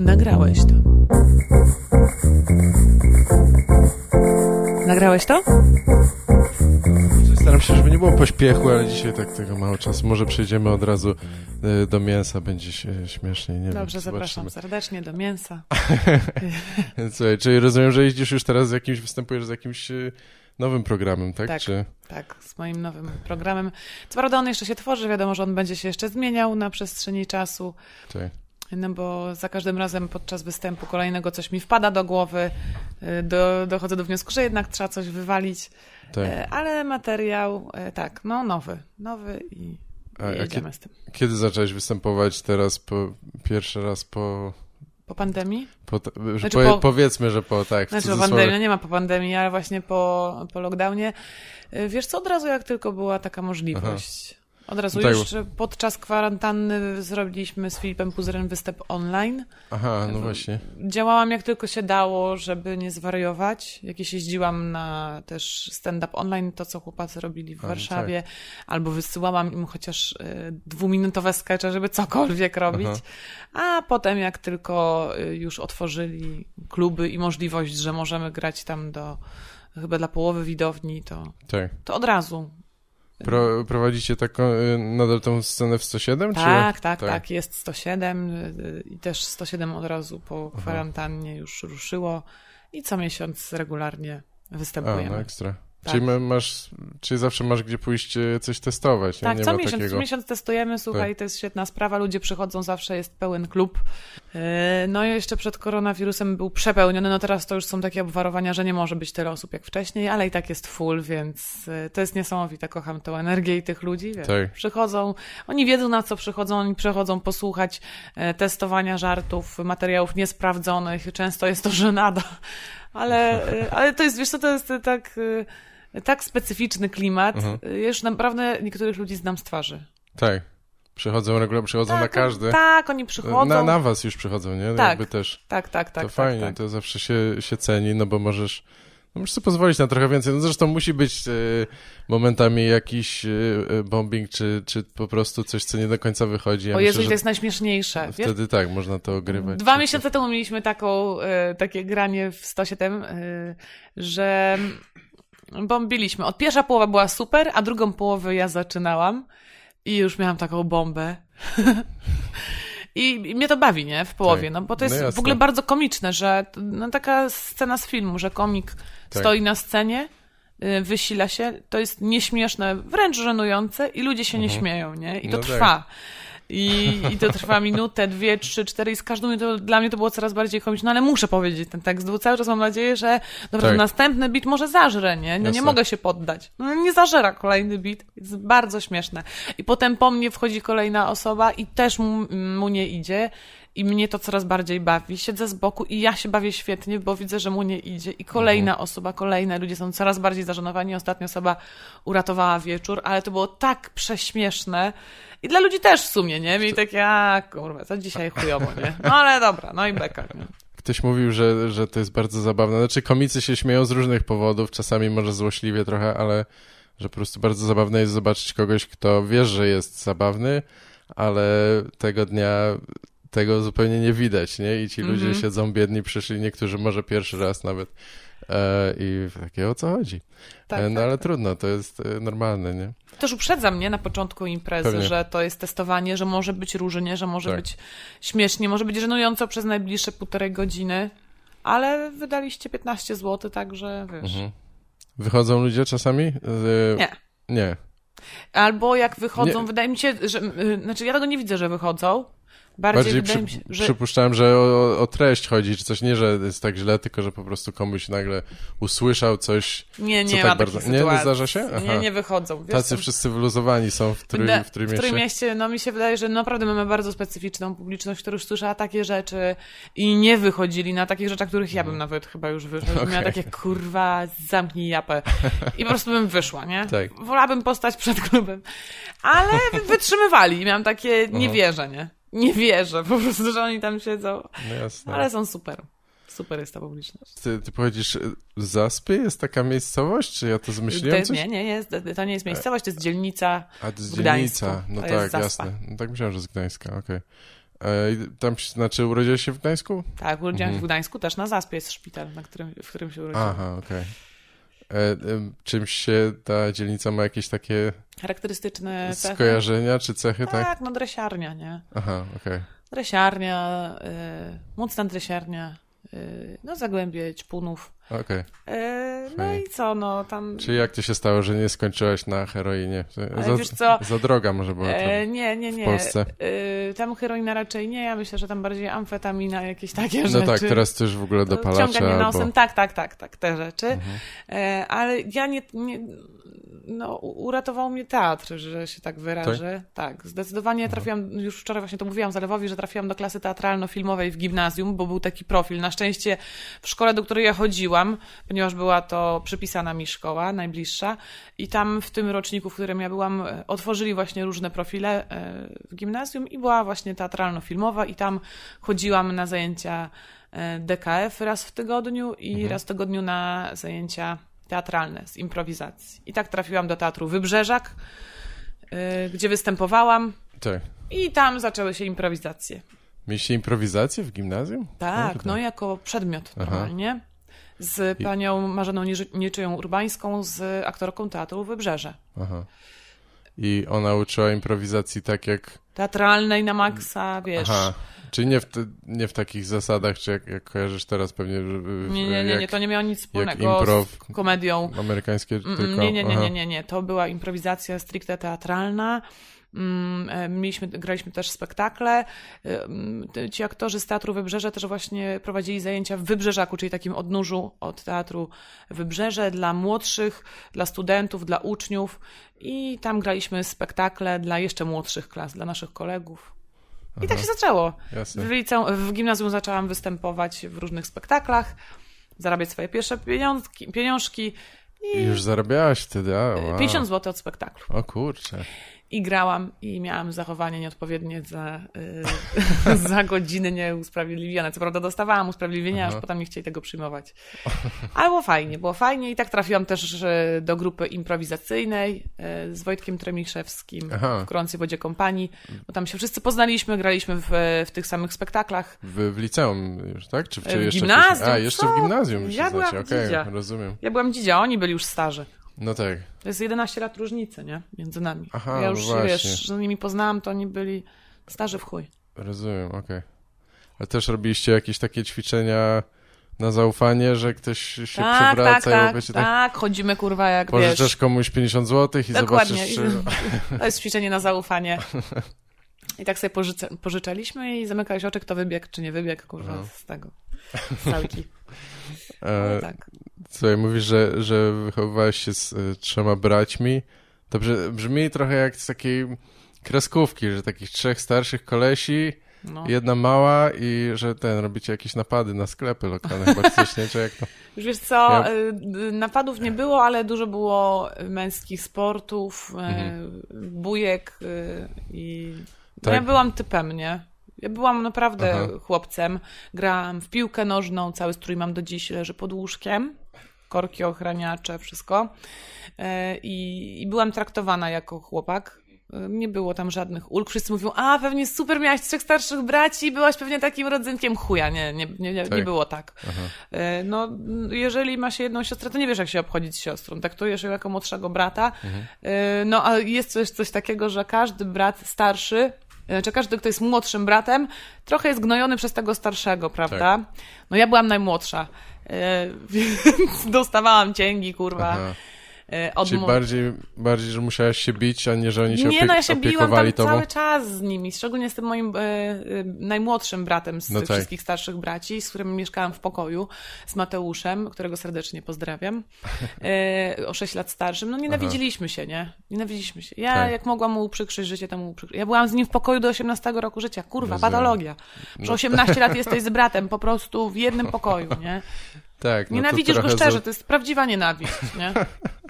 Nagrałeś to. Nagrałeś to? Staram się, żeby nie było pośpiechu, ale dzisiaj tak tego mało czasu. Może przejdziemy od razu y, do mięsa, będzie się śmieszniej. Nie Dobrze, wiem, zapraszam serdecznie do mięsa. Słuchaj, czyli rozumiem, że jeździsz już teraz z jakimś, występujesz z jakimś y, nowym programem, tak? Tak, Czy... tak, z moim nowym programem. Co prawda on jeszcze się tworzy, wiadomo, że on będzie się jeszcze zmieniał na przestrzeni czasu. Tak. No bo za każdym razem podczas występu kolejnego coś mi wpada do głowy, y, do, dochodzę do wniosku, że jednak trzeba coś wywalić. Tak. E, ale materiał, e, tak, no nowy, nowy i a, jedziemy z tym. Kiedy zacząłeś występować teraz po, pierwszy raz po... Po pandemii? Po, znaczy po, powiedzmy, że po tak. Znaczy po pandemii, no nie ma po pandemii, ale właśnie po, po lockdownie. E, wiesz co, od razu jak tylko była taka możliwość. Aha od razu no już podczas kwarantanny zrobiliśmy z Filipem Puzrem występ online. Aha, no właśnie. Działałam jak tylko się dało, żeby nie zwariować. Jak jeździłam na też stand-up online, to co chłopacy robili w A, Warszawie, tak. albo wysyłałam im chociaż y, dwuminutowe skecze, żeby cokolwiek robić. Aha. A potem jak tylko y, już otworzyli kluby i możliwość, że możemy grać tam do chyba dla połowy widowni, to, tak. to od razu Pro, prowadzicie taką, y, nadal tą scenę w 107? Tak, czy... tak, tak, tak, tak Jest 107 y, y, i też 107 od razu po Aha. kwarantannie już ruszyło i co miesiąc regularnie występujemy. A, no ekstra. Tak. Czyli, masz, czyli zawsze masz gdzie pójść e, coś testować. Tak, nie? Nie co miesiąc, takiego. miesiąc testujemy, słuchaj, tak. to jest świetna sprawa, ludzie przychodzą, zawsze jest pełen klub. E, no i jeszcze przed koronawirusem był przepełniony, no teraz to już są takie obwarowania, że nie może być tyle osób jak wcześniej, ale i tak jest full, więc e, to jest niesamowite, kocham tą energię i tych ludzi, wiesz, tak. przychodzą, oni wiedzą na co przychodzą, oni przychodzą posłuchać testowania żartów, materiałów niesprawdzonych, często jest to żenada, ale, y, ale to jest, wiesz co, to jest y, tak, y, tak specyficzny klimat. Mhm. już naprawdę niektórych ludzi znam z twarzy. Tak. Przychodzą regularnie, przychodzą tak, na każdy. Tak, oni przychodzą. Na, na was już przychodzą, nie? No tak, Jakby też. Tak, tak, tak. To tak, fajnie, tak. to zawsze się, się ceni, no bo możesz no, muszę sobie pozwolić na trochę więcej. No zresztą musi być y, momentami jakiś y, bombing, czy, czy po prostu coś, co nie do końca wychodzi. Ja o Jezu, myślę, to jest najśmieszniejsze. Wtedy wiesz? tak, można to ogrywać. Dwa miesiące temu mieliśmy taką, y, takie granie w 107, y, że bombiliśmy. Od pierwsza połowa była super, a drugą połowę ja zaczynałam i już miałam taką bombę. I, I, mnie to bawi, nie? W połowie, tak. no bo to no jest no w ogóle bardzo komiczne, że no, taka scena z filmu, że komik tak. stoi na scenie, y, wysila się, to jest nieśmieszne, wręcz żenujące i ludzie się mhm. nie śmieją, nie? I to no tak. trwa. Tak. I, I to trwa minutę, dwie, trzy, cztery i z każdą to dla mnie to było coraz bardziej komiczne, no ale muszę powiedzieć ten tekst, bo cały czas mam nadzieję, że dobra, tak. następny bit może zażrę, nie? No nie mogę się poddać. No nie zażera kolejny bit, jest bardzo śmieszne. I potem po mnie wchodzi kolejna osoba i też mu, mu nie idzie i mnie to coraz bardziej bawi. Siedzę z boku i ja się bawię świetnie, bo widzę, że mu nie idzie. I kolejna mhm. osoba, kolejne ludzie są coraz bardziej zażenowani. ostatnia osoba uratowała wieczór, ale to było tak prześmieszne. I dla ludzi też w sumie, nie? Mieli takie, a kurwa, to dzisiaj chujowo, nie? No ale dobra, no i beka, nie? Ktoś mówił, że, że to jest bardzo zabawne. Znaczy, komicy się śmieją z różnych powodów, czasami może złośliwie trochę, ale że po prostu bardzo zabawne jest zobaczyć kogoś, kto wie, że jest zabawny, ale tego dnia tego zupełnie nie widać, nie? I ci ludzie mm -hmm. siedzą biedni, przyszli niektórzy może pierwszy raz nawet e, i takie o co chodzi. Tak, e, no tak, ale tak. trudno, to jest e, normalne, nie? Też uprzedza mnie na początku imprezy, Pewnie. że to jest testowanie, że może być różnie, że może tak. być śmiesznie, może być żenująco przez najbliższe półtorej godziny, ale wydaliście 15 zł, także wiesz. Mhm. Wychodzą ludzie czasami? Z... E, nie. Nie. Albo jak wychodzą, nie. wydaje mi się, że. Y, znaczy, ja tego nie widzę, że wychodzą. Bardziej, Bardziej przy, się, że... przypuszczałem, że o, o, treść chodzi, czy coś nie, że jest tak źle, tylko że po prostu komuś nagle usłyszał coś. Nie, nie, co tak bardzo... nie, nie zdarza się? Aha. Nie, nie wychodzą. Wiesz, Tacy tam... wszyscy wyluzowani są w, którym mieście? w Trójmieście. mieście. no mi się wydaje, że naprawdę mamy bardzo specyficzną publiczność, która już słyszała takie rzeczy i nie wychodzili na takich rzeczach, których ja bym hmm. nawet chyba już wyszła. Okay. Miała takie, kurwa, zamknij japę. I po prostu bym wyszła, nie? Tak. Wolałabym postać przed klubem. Ale wytrzymywali. Miałam takie, nie wierzę, nie? nie wierzę po prostu, że oni tam siedzą. No jasne. Ale są super. Super jest ta publiczność. Ty, ty powiedzisz, y, Zaspy jest taka miejscowość, czy ja to zmyśliłem to, Nie, nie, jest, to nie jest e, miejscowość, to jest dzielnica A, to jest dzielnica, no to tak, jasne. No, tak myślałem, że z Gdańska, okej. Okay. E, tam, znaczy urodziłeś się w Gdańsku? Tak, urodziłem się mhm. w Gdańsku, też na Zaspie jest szpital, na którym, w którym się urodziłem. Aha, okej. Okay. E, czymś się ta dzielnica ma jakieś takie... Charakterystyczne cechy. Skojarzenia czy cechy, tak? Tak, no dresiarnia, nie? Aha, okej. Okay. Dresiarnia, y, mocna dresiarnia, y, no Zagłębie, Ćpunów. Okej. Okay. E, no i co, no tam... Czyli jak to się stało, że nie skończyłaś na heroinie? E, za, wiesz co? za droga może była e, Nie, nie, nie. W Polsce. E, tam heroina raczej nie, ja myślę, że tam bardziej amfetamina, jakieś takie no tak, rzeczy. No tak, teraz też w ogóle e, dopalacze. Ciąganie albo... nosem, tak, tak, tak, tak, te rzeczy. Mhm. E, ale ja nie, nie no, uratował mnie teatr, że się tak wyrażę. Tak, tak zdecydowanie mhm. trafiłam, już wczoraj właśnie to mówiłam Zalewowi, że trafiłam do klasy teatralno-filmowej w gimnazjum, bo był taki profil. Na szczęście w szkole, do której ja chodziłam, byłam, ponieważ była to przypisana mi szkoła najbliższa i tam w tym roczniku, w którym ja byłam, e, otworzyli właśnie różne profile e, w gimnazjum i była właśnie teatralno-filmowa i tam chodziłam na zajęcia e, DKF raz w tygodniu i mhm. raz w tygodniu na zajęcia teatralne z improwizacji. I tak trafiłam do Teatru Wybrzeżak, gdzie występowałam. Tak. I tam zaczęły się improwizacje. Mieliście improwizację w gimnazjum? Tak, no, no tak. jako przedmiot normalnie z panią Marzeną Nieczyją Urbańską, z aktorką Teatru Wybrzeże. Aha. I ona uczyła improwizacji tak jak... Teatralnej na maksa, wiesz. Aha. Czyli nie w, te, nie w takich zasadach, czy jak, jak kojarzysz teraz pewnie... W, nie, nie, nie, jak, nie, to nie miało nic wspólnego z komedią. Amerykańskie mm, tylko... Nie, nie, nie, nie, nie, nie, to była improwizacja stricte teatralna. Mm, e, mieliśmy, graliśmy też spektakle. E, mm, ci aktorzy z Teatru Wybrzeże też właśnie prowadzili zajęcia w Wybrzeżaku, czyli takim odnóżu od Teatru Wybrzeże dla młodszych, dla studentów, dla uczniów. I tam graliśmy spektakle dla jeszcze młodszych klas, dla naszych kolegów. I tak Aha. tak się zaczęło. W, w gimnazjum zaczęłam występować w różnych spektaklach, zarabiać swoje pierwsze pieniążki. pieniążki i... Już zarabiałaś wtedy, a, wow. 50 zł od spektaklu. O kurczę. I grałam i miałam zachowanie nieodpowiednie za, yy, za godziny nieusprawiedliwione. Co prawda dostawałam usprawiedliwienia, aż potem nie chcieli tego przyjmować. Ale było fajnie, było fajnie i tak trafiłam też y, do grupy improwizacyjnej y, z Wojtkiem Tremiszewskim w Gorącej Wodzie Kompanii, bo tam się wszyscy poznaliśmy, graliśmy w, w tych samych spektaklach. W, w liceum już, tak? Czy, czy w jeszcze gimnazjum. A, jeszcze Co? w gimnazjum. Ja byłam okay, rozumiem. Ja byłam dzidzia, oni byli już starzy. No tak. To jest 11 lat różnicy, nie? Między nami. Aha, ja no już, no wiesz, że nimi poznałam, to oni byli starzy w chuj. Rozumiem, okej. Okay. Ale też robiliście jakieś takie ćwiczenia na zaufanie, że ktoś się tak, przewraca tak, i tak, tak, tak, tak, chodzimy kurwa jak Pożyczasz wiesz. komuś 50 zł i Dokładnie. zobaczysz, czy... To jest ćwiczenie na zaufanie. I tak sobie pożyczaliśmy i zamykałeś oczy, kto wybiegł, czy nie wybiegł, kurwa, no. z tego. Z salki. No, e, tak tutaj mówisz, że, że wychowywałeś się z y, trzema braćmi. To brzmi trochę jak z takiej kreskówki, że takich trzech starszych kolesi, no. jedna mała i że ten, robicie jakieś napady na sklepy lokalne chyba Czy jak to... Już wiesz co, ja... Y, y, napadów nie było, ale dużo było męskich sportów, mhm. bujek i... Tak. Ja byłam typem, nie? Ja byłam naprawdę Aha. chłopcem. Grałam w piłkę nożną, cały strój mam do dziś, leży pod łóżkiem korki, ochraniacze, wszystko. E, I, I byłam traktowana jako chłopak. Nie było tam żadnych ulg. Wszyscy mówią, a pewnie super, miałaś trzech starszych braci, byłaś pewnie takim rodzynkiem chuja. Nie, nie, nie, nie, nie tak. było tak. Aha. E, no, jeżeli ma się jedną siostrę, to nie wiesz, jak się obchodzić z siostrą. Traktujesz ją jako młodszego brata. Mhm. E, no, a jest coś, coś takiego, że każdy brat starszy czy każdy, kto jest młodszym bratem, trochę jest gnojony przez tego starszego, prawda? Tak. No ja byłam najmłodsza E, więc dostawałam cięgi, kurwa. Aha. E, od... Czyli bardziej, bardziej, że musiałaś się bić, a nie, że oni się Nie, no ja się biłam tam tobą. cały czas z nimi, szczególnie z tym moim e, e, najmłodszym bratem z no tak. wszystkich starszych braci, z którym mieszkałam w pokoju, z Mateuszem, którego serdecznie pozdrawiam, e, o 6 lat starszym. No nienawidziliśmy Aha. się, nie? Nienawidziliśmy się. Ja tak. jak mogłam mu uprzykrzyć życie, temu uprzykrzyć. Ja byłam z nim w pokoju do 18 roku życia. Kurwa, Rozumiem. patologia. Przez no. 18 tak. lat jesteś z bratem, po prostu w jednym pokoju, nie? Tak. No Nienawidzisz go szczerze, za... to jest prawdziwa nienawiść, nie?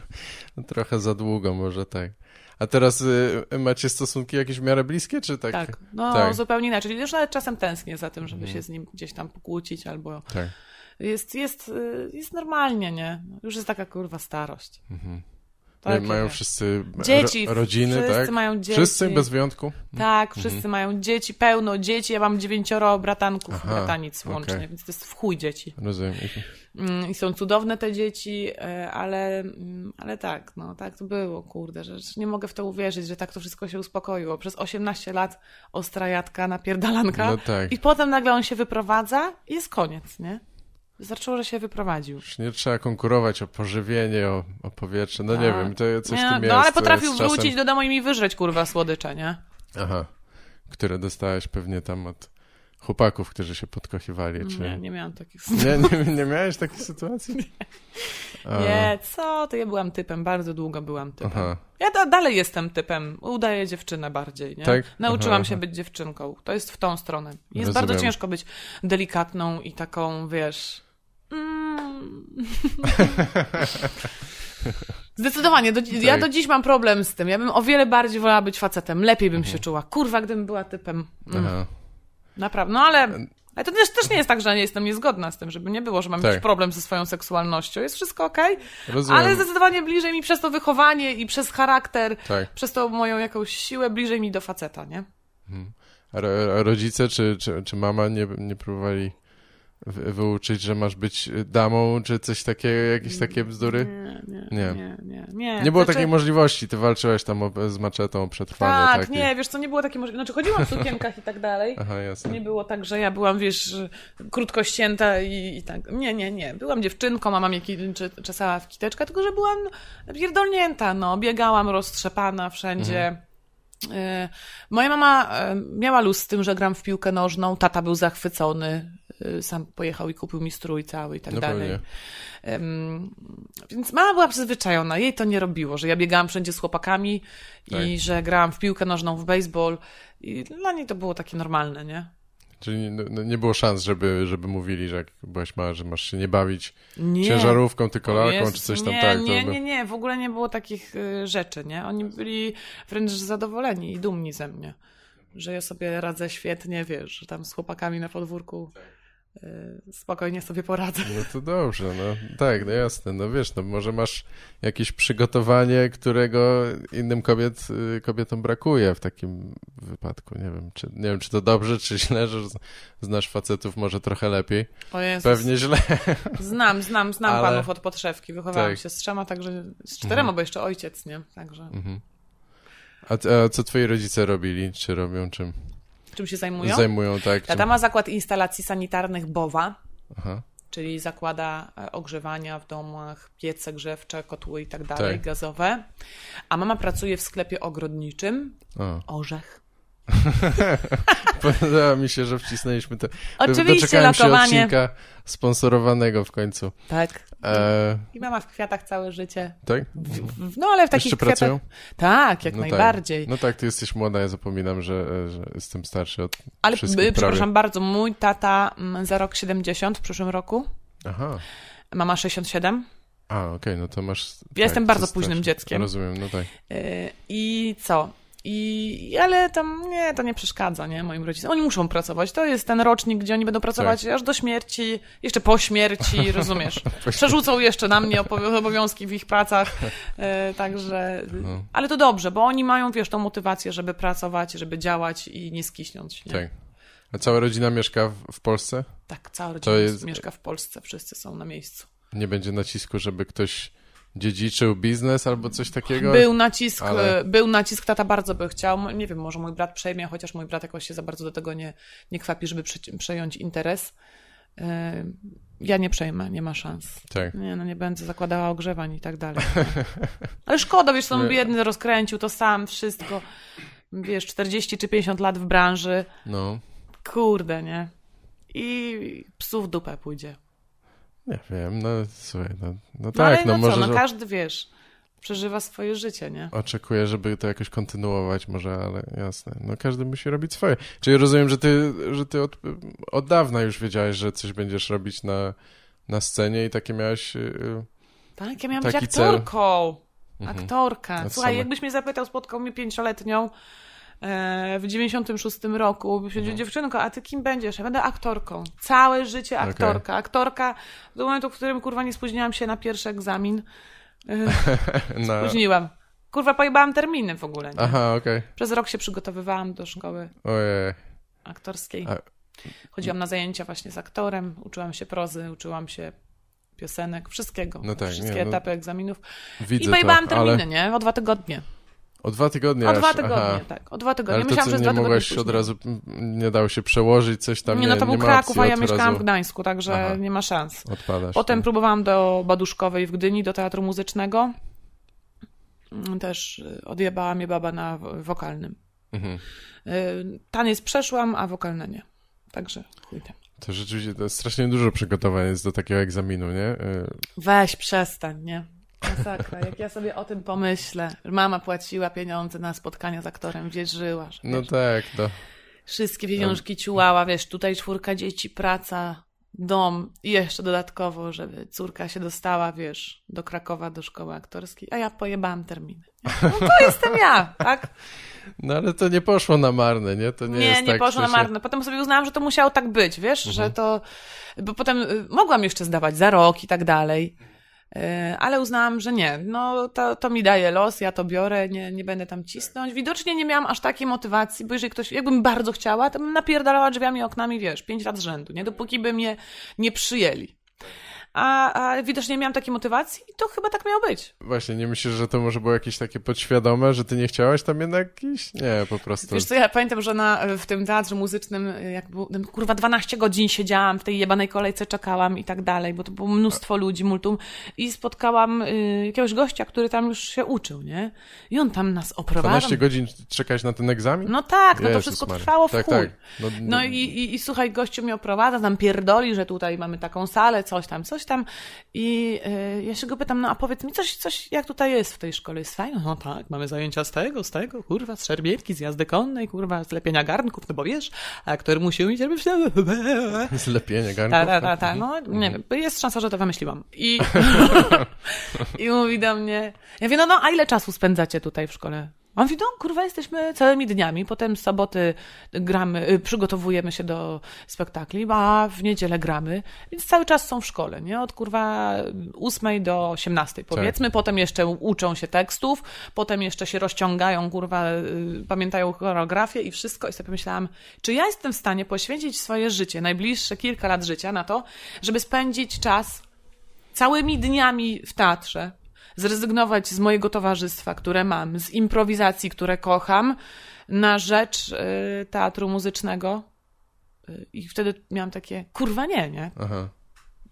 no trochę za długo może tak. A teraz y, macie stosunki jakieś w miarę bliskie, czy tak? Tak, no tak. zupełnie inaczej. Już nawet czasem tęsknię za tym, żeby mm. się z nim gdzieś tam pokłócić albo... Tak. Jest, jest, y, jest normalnie, nie? Już jest taka kurwa starość. Mhm. Takie. Mają e, wszyscy e, dzieci, ro, rodziny, wszyscy tak? mają dzieci. Wszyscy bez wyjątku? Tak, mhm. wszyscy mhm. mają dzieci, pełno dzieci. Ja mam dziewięcioro bratanków, Aha, bratanic okay. łącznie, więc to jest w chuj dzieci. Rozumiem. Mm, I są cudowne te dzieci, e, ale, mm, ale tak, no tak to było, kurde, że nie mogę w to uwierzyć, że tak to wszystko się uspokoiło. Przez 18 lat ostra jatka, napierdalanka no tak. i potem nagle on się wyprowadza i jest koniec, nie? Wystarczyło, że się wyprowadził. Już nie trzeba konkurować o pożywienie, o, o powietrze, no tak. nie wiem, to coś nie, no, jest, No ale e, potrafił wrócić czasem... do domu i mi wyżreć, kurwa, słodycze, nie? Aha, które dostałeś pewnie tam od chłopaków, którzy się podkochiwali. Czy... Nie, nie miałam takich sytuacji. Nie, nie, nie miałeś takich sytuacji? Nie. nie, co? To ja byłam typem, bardzo długo byłam typem. Aha. Ja da, dalej jestem typem, udaję dziewczynę bardziej. Nie? Tak? Nauczyłam aha, się aha. być dziewczynką, to jest w tą stronę. Jest Rozumiem. bardzo ciężko być delikatną i taką, wiesz... Mm. Zdecydowanie. Do, tak. Ja do dziś mam problem z tym. Ja bym o wiele bardziej wolała być facetem. Lepiej bym mhm. się czuła. Kurwa, gdybym była typem. Mm. Naprawdę. No ale, ale to też, też nie jest tak, że nie jestem niezgodna z tym, żeby nie było, że mam tak. jakiś problem ze swoją seksualnością. Jest wszystko okej. Okay, ale zdecydowanie bliżej mi przez to wychowanie i przez charakter, tak. przez tą moją jakąś siłę, bliżej mi do faceta, nie? Mhm. A rodzice czy, czy, czy mama nie, nie próbowali wyuczyć, że masz być y, damą, czy coś takiego, jakieś takie bzdury? Nie, nie, nie. Nie, nie, nie. było znaczy... takiej możliwości, ty walczyłaś tam o, z maczetą o przetrwanie. Tak, takie. nie, wiesz co, nie było takiej możliwości, znaczy chodziłam w sukienkach i tak dalej. Aha, jasne. Nie było tak, że ja byłam, wiesz, krótkościęta i, i tak. Nie, nie, nie. Byłam dziewczynką, a jakiś czesała w kiteczkę, tylko że byłam no, pierdolnięta, no. Biegałam roztrzepana wszędzie. Mhm. Y, moja mama y, miała luz z tym, że gram w piłkę nożną, tata był zachwycony, Y, sam pojechał i kupił mi strój cały i tak no dalej. Um, więc mama była przyzwyczajona, jej to nie robiło, że ja biegałam wszędzie z chłopakami tak. i że grałam w piłkę nożną, w baseball i dla niej to było takie normalne, nie? Czyli nie, było szans, żeby, żeby mówili, że jak byłaś mała, że masz się nie bawić nie. ciężarówką, tylko lalką, czy coś tam nie, tak. Nie, nie, nie, w ogóle nie było takich y, rzeczy, nie? Oni byli wręcz zadowoleni i dumni ze mnie, że ja sobie radzę świetnie, wiesz, że tam z chłopakami na podwórku. Tak. Y, spokojnie sobie poradzę. No to dobrze, no tak, no jasne, no wiesz, no może masz jakieś przygotowanie, którego innym kobiet, y, kobietom brakuje w takim wypadku, nie wiem, czy, nie wiem, czy to dobrze, czy źle, że znasz facetów może trochę lepiej. O Jezus. Pewnie źle. Znam, znam, znam Ale... panów od podszewki, wychowałam tak. się z trzema, także z mhm. czterema, mhm. bo jeszcze ojciec, nie, także. Mhm. A, a co twoi rodzice robili, czy robią czym? czym się zajmują? Zajmują, tak. Tata ma zakład instalacji sanitarnych BOWA, Aha. czyli zakłada e, ogrzewania w domach, piece grzewcze, kotły i tak dalej, tak. gazowe. A mama pracuje w sklepie ogrodniczym, A. orzech. Podoba mi się, że wcisnęliśmy to. Oczywiście, lokowanie. się sponsorowanego w końcu. Tak. E... I mama w kwiatach całe życie. Tak? W, no ale w takich Jeszcze kwiatach... pracują? Tak, jak no tak. najbardziej. Tak. No tak, ty jesteś młoda, ja zapominam, że, e, że jestem starszy od ale, e, przepraszam bardzo, mój tata mm, za rok 70 w przyszłym roku. Aha. Mama 67. A, okej, okay, no to masz... Ja tak, jestem bardzo późnym starszy. dzieckiem. Rozumiem, no tak. E, I co? I, ale tam nie, to nie przeszkadza, nie, moim rodzicom. Oni muszą pracować. To jest ten rocznik, gdzie oni będą pracować tak. aż do śmierci, jeszcze po śmierci, rozumiesz. Przerzucą jeszcze na mnie obowiązki w ich pracach. E, także, no. ale to dobrze, bo oni mają, wiesz, tą motywację, żeby pracować, żeby działać i nie skiśnąć. Nie? Tak. A cała rodzina mieszka w Polsce? Tak, cała rodzina jest... mieszka w Polsce, wszyscy są na miejscu. Nie będzie nacisku, żeby ktoś dziedziczył biznes albo coś takiego? Był nacisk, ale... był nacisk, tata bardzo by chciał. Nie wiem, może mój brat przejmie, chociaż mój brat jakoś się za bardzo do tego nie, nie kwapi, żeby przejąć interes. Yy, ja nie przejmę, nie ma szans. Tak. Nie, no nie będę zakładała ogrzewań i tak dalej. Ale szkoda, wiesz, on biedny rozkręcił to sam, wszystko. Wiesz, 40 czy 50 lat w branży. No. Kurde, nie? I psów dupę pójdzie. Nie wiem, no słuchaj, no, no, no tak, no, no może... Co, no każdy, wiesz, przeżywa swoje życie, nie? Oczekuję, żeby to jakoś kontynuować może, ale jasne. No każdy musi robić swoje. Czyli rozumiem, że ty, że ty od, od dawna już wiedziałeś, że coś będziesz robić na, na scenie i takie miałeś... Y, tak, ja miałam być aktorką. Cel. Mhm. Aktorka. Mhm. Słuchaj, jakbyś mnie zapytał, spotkał mnie pięcioletnią E, w 96 roku powiedział, mhm. dziewczynko, a ty kim będziesz? Ja będę aktorką. Całe życie aktorka. Okay. Aktorka do momentu, w którym kurwa nie spóźniłam się na pierwszy egzamin. E, no. Spóźniłam. Kurwa, pojebałam terminy w ogóle. Nie? Aha, okej. Okay. Przez rok się przygotowywałam do szkoły Ojej. aktorskiej. Chodziłam na zajęcia właśnie z aktorem, uczyłam się prozy, uczyłam się piosenek, wszystkiego. No tak, wszystkie nie, no... etapy egzaminów. Widzę I pojebałam to, terminy, ale... nie? O dwa tygodnie. O dwa tygodnie. O dwa tygodnie, tak. O dwa tygodnie. Ale Myślałam, że nie dwa mogłaś nie. później. od razu, nie dało się przełożyć, coś tam. Nie, nie no to był Kraków, a ja mieszkałam razu... w Gdańsku, także Aha. nie ma szans. Odpadasz. Potem nie. Tak. próbowałam do Baduszkowej w Gdyni, do Teatru Muzycznego. Mm, też y, odjebała mnie baba na wokalnym. Mhm. Y, taniec przeszłam, a wokalne nie. Także chuj To rzeczywiście to strasznie dużo przygotowań jest do takiego egzaminu, nie? Y, Weź, przestań, nie? Masakra, no no, jak ja sobie o tym pomyślę. Mama płaciła pieniądze na spotkania z aktorem, wierzyła. Że no wiesz, tak, to. No. Wszystkie pieniążki ciułała, wiesz, tutaj czwórka dzieci, praca, dom i jeszcze dodatkowo, żeby córka się dostała, wiesz, do Krakowa, do szkoły aktorskiej, a ja pojebałam terminy. No to jestem ja, tak? No ale to nie poszło na marne, nie? To nie, nie, jest nie tak, poszło na marne. Potem sobie uznałam, że to musiało tak być, wiesz, mhm. że to... Bo potem y, mogłam jeszcze zdawać za rok i tak dalej. E, ale uznałam, że nie, no to, to mi daje los, ja to biorę, nie, nie będę tam cisnąć. Widocznie nie miałam aż takiej motywacji, bo jeżeli ktoś, jakbym bardzo chciała, to bym napierdalała drzwiami, oknami, wiesz, pięć lat z rzędu, nie? Dopóki by mnie nie przyjęli a, a widocznie miałam takiej motywacji i to chyba tak miało być. Właśnie, nie myślisz, że to może było jakieś takie podświadome, że ty nie chciałaś tam jednak iść? Nie, po prostu. Wiesz co, ja pamiętam, że na, w tym teatrze muzycznym, e, jak kurwa 12 godzin siedziałam w tej jebanej kolejce, czekałam i tak dalej, bo to było mnóstwo ludzi, multum i spotkałam y, jakiegoś gościa, który tam już się uczył, nie? I on tam nas oprowadzał. 12 godzin czekać na ten egzamin? No tak, no to wszystko Mary. trwało w tak, chuj. Tak. No, no, no i, i, i słuchaj, gościu mnie oprowadza, tam pierdoli, że tutaj mamy taką salę, coś tam, coś tam i e, ja się go pytam, no a powiedz mi coś, coś jak tutaj jest w tej szkole, jest fajno? No tak, mamy zajęcia z tego, z tego, kurwa, z szerbietki, z jazdy konnej, kurwa, z lepienia garnków, no bo wiesz, aktor musi umieć robić... Z lepienia garnków? Ta, ta, ta, ta. Mhm. no nie wiem, mhm. jest szansa, że to wymyśliłam. I, I mówi do mnie, ja wiem, no, no a ile czasu spędzacie tutaj w szkole? On mówi, no kurwa, jesteśmy całymi dniami, potem z soboty gramy, y, przygotowujemy się do spektakli, a w niedzielę gramy, więc cały czas są w szkole, nie? Od kurwa 8 do 18 tak. powiedzmy, tak. potem jeszcze uczą się tekstów, potem jeszcze się rozciągają, kurwa, y, pamiętają choreografię i wszystko i sobie pomyślałam, czy ja jestem w stanie poświęcić swoje życie, najbliższe kilka lat życia na to, żeby spędzić czas całymi dniami w teatrze, zrezygnować z mojego towarzystwa, które mam, z improwizacji, które kocham, na rzecz y, teatru muzycznego. Y, I wtedy miałam takie, kurwa nie, nie? Aha.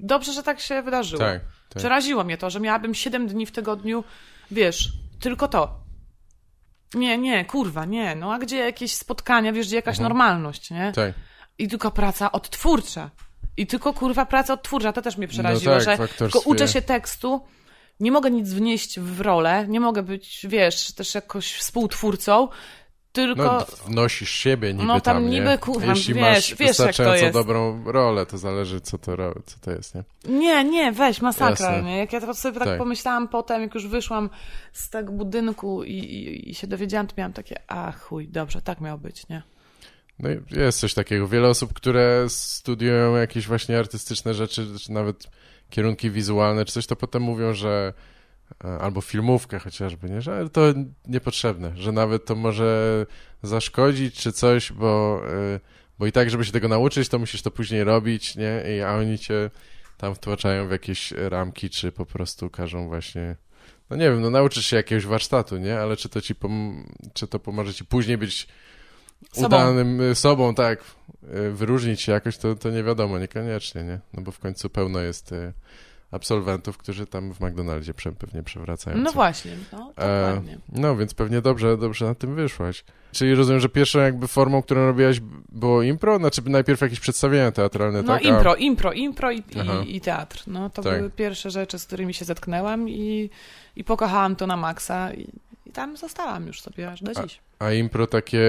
Dobrze, że tak się wydarzyło. Tak, tak. Przeraziło mnie to, że miałabym 7 dni w tygodniu, wiesz, tylko to. Nie, nie, kurwa, nie. No a gdzie jakieś spotkania, wiesz, gdzie jakaś mhm. normalność, nie? Tak. I tylko praca odtwórcza. I tylko kurwa praca odtwórcza, to też mnie no przeraziło, no tak, że tylko uczę się tekstu, nie mogę nic wnieść w rolę, nie mogę być, wiesz, też jakoś współtwórcą, tylko... No, wnosisz siebie niby no, tam, tam niby, nie? Kurwa, Jeśli wiesz, masz wystarczająco jest. dobrą rolę, to zależy, co to, co to jest, nie? Nie, nie, weź, masakra, Jasne. nie? Jak ja to sobie tak, tak, pomyślałam potem, jak już wyszłam z tego tak budynku i, i, i się dowiedziałam, to miałam takie, a chuj, dobrze, tak miało być, nie? No jest coś takiego. Wiele osób, które studiują jakieś właśnie artystyczne rzeczy, czy znaczy nawet kierunki wizualne czy coś, to potem mówią, że e, albo filmówkę chociażby, nie? że to niepotrzebne, że nawet to może zaszkodzić czy coś, bo, e, bo i tak, żeby się tego nauczyć, to musisz to później robić, nie? I, a oni cię tam wtłaczają w jakieś ramki, czy po prostu każą właśnie, no nie wiem, no nauczysz się jakiegoś warsztatu, nie? Ale czy to ci, czy to pomoże ci później być sobą. udanym y, sobą, tak, y, wyróżnić się jakoś, to, to nie wiadomo, niekoniecznie, nie? No bo w końcu pełno jest y, absolwentów, którzy tam w McDonaldzie prze, pewnie przewracają. No właśnie, no, e, dokładnie. E, no więc pewnie dobrze, dobrze na tym wyszłaś. Czyli rozumiem, że pierwszą jakby formą, którą robiłaś było impro? Znaczy najpierw jakieś przedstawienia teatralne, no, tak? No impro, A... impro, impro i, i, i, teatr. No to tak. były pierwsze rzeczy, z którymi się zetknęłam i, i pokochałam to na maksa. I i tam zostałam już sobie aż do dziś. A, a impro takie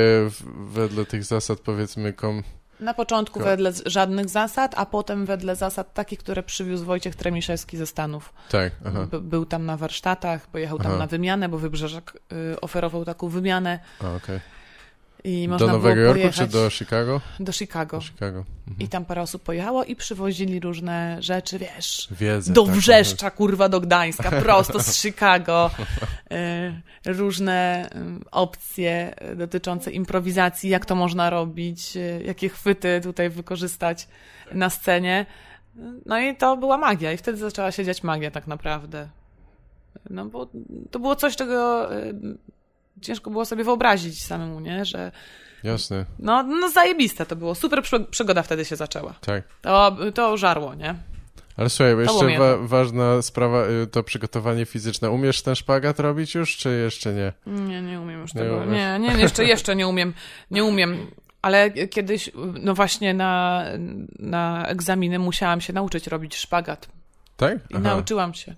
wedle tych zasad powiedzmy kom... Na początku kom... wedle żadnych zasad, a potem wedle zasad takich, które przywiózł Wojciech Tremiszewski ze Stanów. Tak, aha. był tam na warsztatach, pojechał tam aha. na wymianę, bo Wybrzeżak y, oferował taką wymianę. A, okay. I do Nowego Jorku czy do Chicago? Do Chicago. Do Chicago. Mhm. I tam parę osób pojechało i przywozili różne rzeczy, wiesz, Wiedzę, do Wrzeszcza, tak, kurwa, do Gdańska, prosto z Chicago. Y, różne y, opcje y, dotyczące improwizacji, jak to można robić, jakie chwyty tutaj wykorzystać na scenie. No i to była magia i wtedy zaczęła się dziać magia tak naprawdę. No bo to było coś, czego ciężko było sobie wyobrazić samemu, nie? Że, Jasne. No, no zajebiste to było. Super przygoda wtedy się zaczęła. Tak. To, to żarło, nie? Ale słuchaj, bo jeszcze wa ważna sprawa, y, to przygotowanie fizyczne. Umiesz ten szpagat robić już, czy jeszcze nie? Nie, nie umiem już nie tego. Umiesz. Nie, nie, jeszcze, jeszcze nie umiem. Nie umiem. Ale kiedyś, no właśnie na, na egzaminy musiałam się nauczyć robić szpagat. Tak? I nauczyłam się.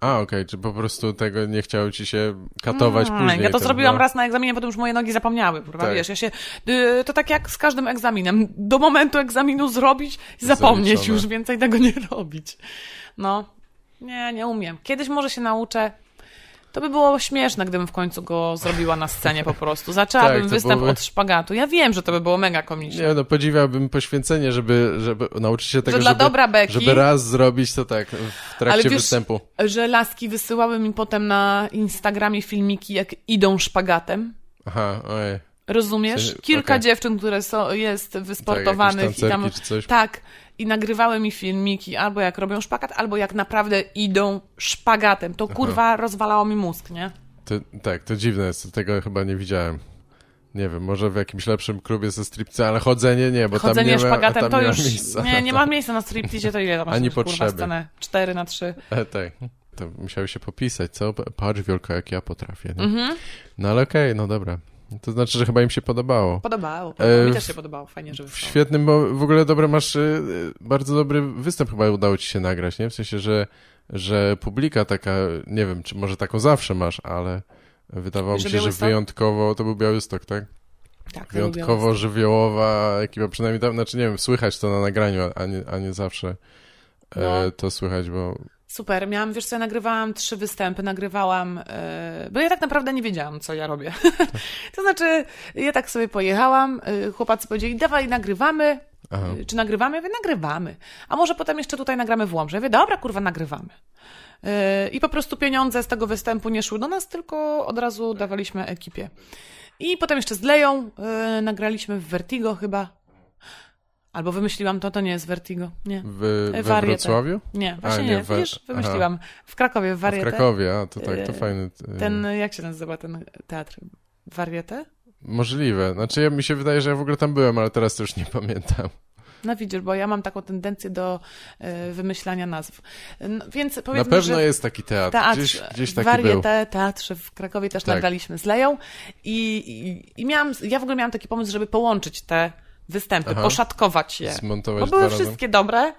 A, okej, okay. czy po prostu tego nie chciało ci się katować mm, później? Ja to zrobiłam no. raz na egzaminie, potem już moje nogi zapomniały, prawda, tak. wiesz, ja się, y, to tak jak z każdym egzaminem, do momentu egzaminu zrobić zapomnieć Zaliczone. już, więcej tego nie robić. No, nie, nie umiem. Kiedyś może się nauczę, to by było śmieszne, gdybym w końcu go zrobiła na scenie po prostu. Zaczęłabym tak, występ byłoby... od szpagatu. Ja wiem, że to by było mega komiczne. Nie, no podziwiałbym poświęcenie, żeby, żeby nauczyć się tego, że dla żeby, dobra Beki, żeby raz zrobić to tak w trakcie ale wiesz, występu. że laski wysyłały mi potem na Instagramie filmiki, jak idą szpagatem. Aha, ojej. Rozumiesz? Kilka okay. dziewczyn, które są, jest tak, wysportowanych tak, i tam. Tak, i nagrywały mi filmiki albo jak robią szpagat, albo jak naprawdę idą szpagatem. To kurwa rozwalało mi mózg, nie? To, tak, to dziwne jest, tego chyba nie widziałem. Nie wiem, może w jakimś lepszym klubie ze stripce, ale chodzenie nie, bo chodzenie tam nie szpagatem, tam to już miejsca, nie, nie ma tak. miejsca na striptease to ile tam Ani potrzeby. kurwa scenę? Cztery na trzy e, tak, to musiały się popisać, co? Patrz wielka, jak ja potrafię, nie? Mm -hmm. No ale okej, okay, no dobra. To znaczy, że chyba im się podobało. Podobało. E, podobało. Mi też się podobało, fajnie, że wyszło. Świetnym, bo w ogóle dobre masz, y, bardzo dobry występ chyba udało ci się nagrać, nie? W sensie, że, że publika taka, nie wiem, czy może taką zawsze masz, ale wydawało że mi się, Białystok? że wyjątkowo, to był Białystok, tak? Tak, wyjątkowo żywiołowa ekipa, przynajmniej tam, znaczy nie wiem, słychać to na nagraniu, a nie, a nie zawsze e, no. to słychać, bo Super, miałam, wiesz co, ja nagrywałam trzy występy, nagrywałam, yy, bo ja tak naprawdę nie wiedziałam, co ja robię. to znaczy, ja tak sobie pojechałam, yy, chłopacy powiedzieli, dawaj, nagrywamy, e, czy nagrywamy? Ja mówię, nagrywamy. A może potem jeszcze tutaj nagramy w Łomrze? Ja mówię, dobra, kurwa, nagrywamy. I po prostu pieniądze z tego występu nie szły do nas, tylko od razu dawaliśmy ekipie. I potem jeszcze z Leją nagraliśmy w Vertigo chyba, Albo wymyśliłam to, to nie jest Vertigo. Nie. W, we e, Wrocławiu? Nie, właśnie a, nie, nie. We... Wiesz, wymyśliłam. Aha. W Krakowie, w Warietę. W Krakowie, a to tak, to e, fajny. E, ten, jak się nazywa ten teatr? Warietę? Możliwe. Znaczy, ja, mi się wydaje, że ja w ogóle tam byłem, ale teraz już nie pamiętam. No widzisz, bo ja mam taką tendencję do y, wymyślania nazw. No, więc Na pewno że jest taki teatr, teatr gdzieś, gdzieś taki warietę, był. teatrze w Krakowie też tak. nagraliśmy z Leją i, i, i miałam, ja w ogóle miałam taki pomysł, żeby połączyć te występy, Aha. poszatkować je. Zmontować bo były wszystkie dobre.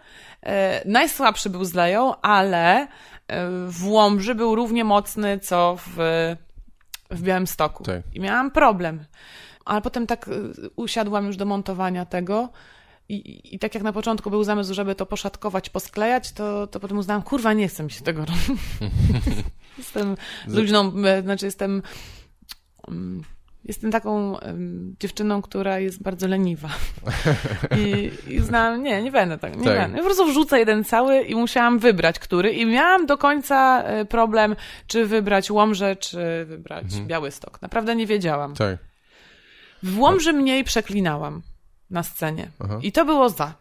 E, najsłabszy był z Leją, ale e, w Łomży był równie mocny, co w, w Białymstoku. Tak. I miałam problem. Ale potem tak e, usiadłam już do montowania tego i, i tak jak na początku był zamysł, żeby to poszatkować, posklejać, to, to potem uznałam, kurwa, nie chcę mi się tego robić. jestem luźną, znaczy jestem... Um, Jestem taką um, dziewczyną, która jest bardzo leniwa. I, I znam, nie, nie będę tak, nie tak. będę. po prostu wrzucę jeden cały i musiałam wybrać, który. I miałam do końca e, problem, czy wybrać Łomże, czy wybrać mhm. Białystok. Naprawdę nie wiedziałam. Tak. W Łomży mniej przeklinałam na scenie. Aha. I to było za.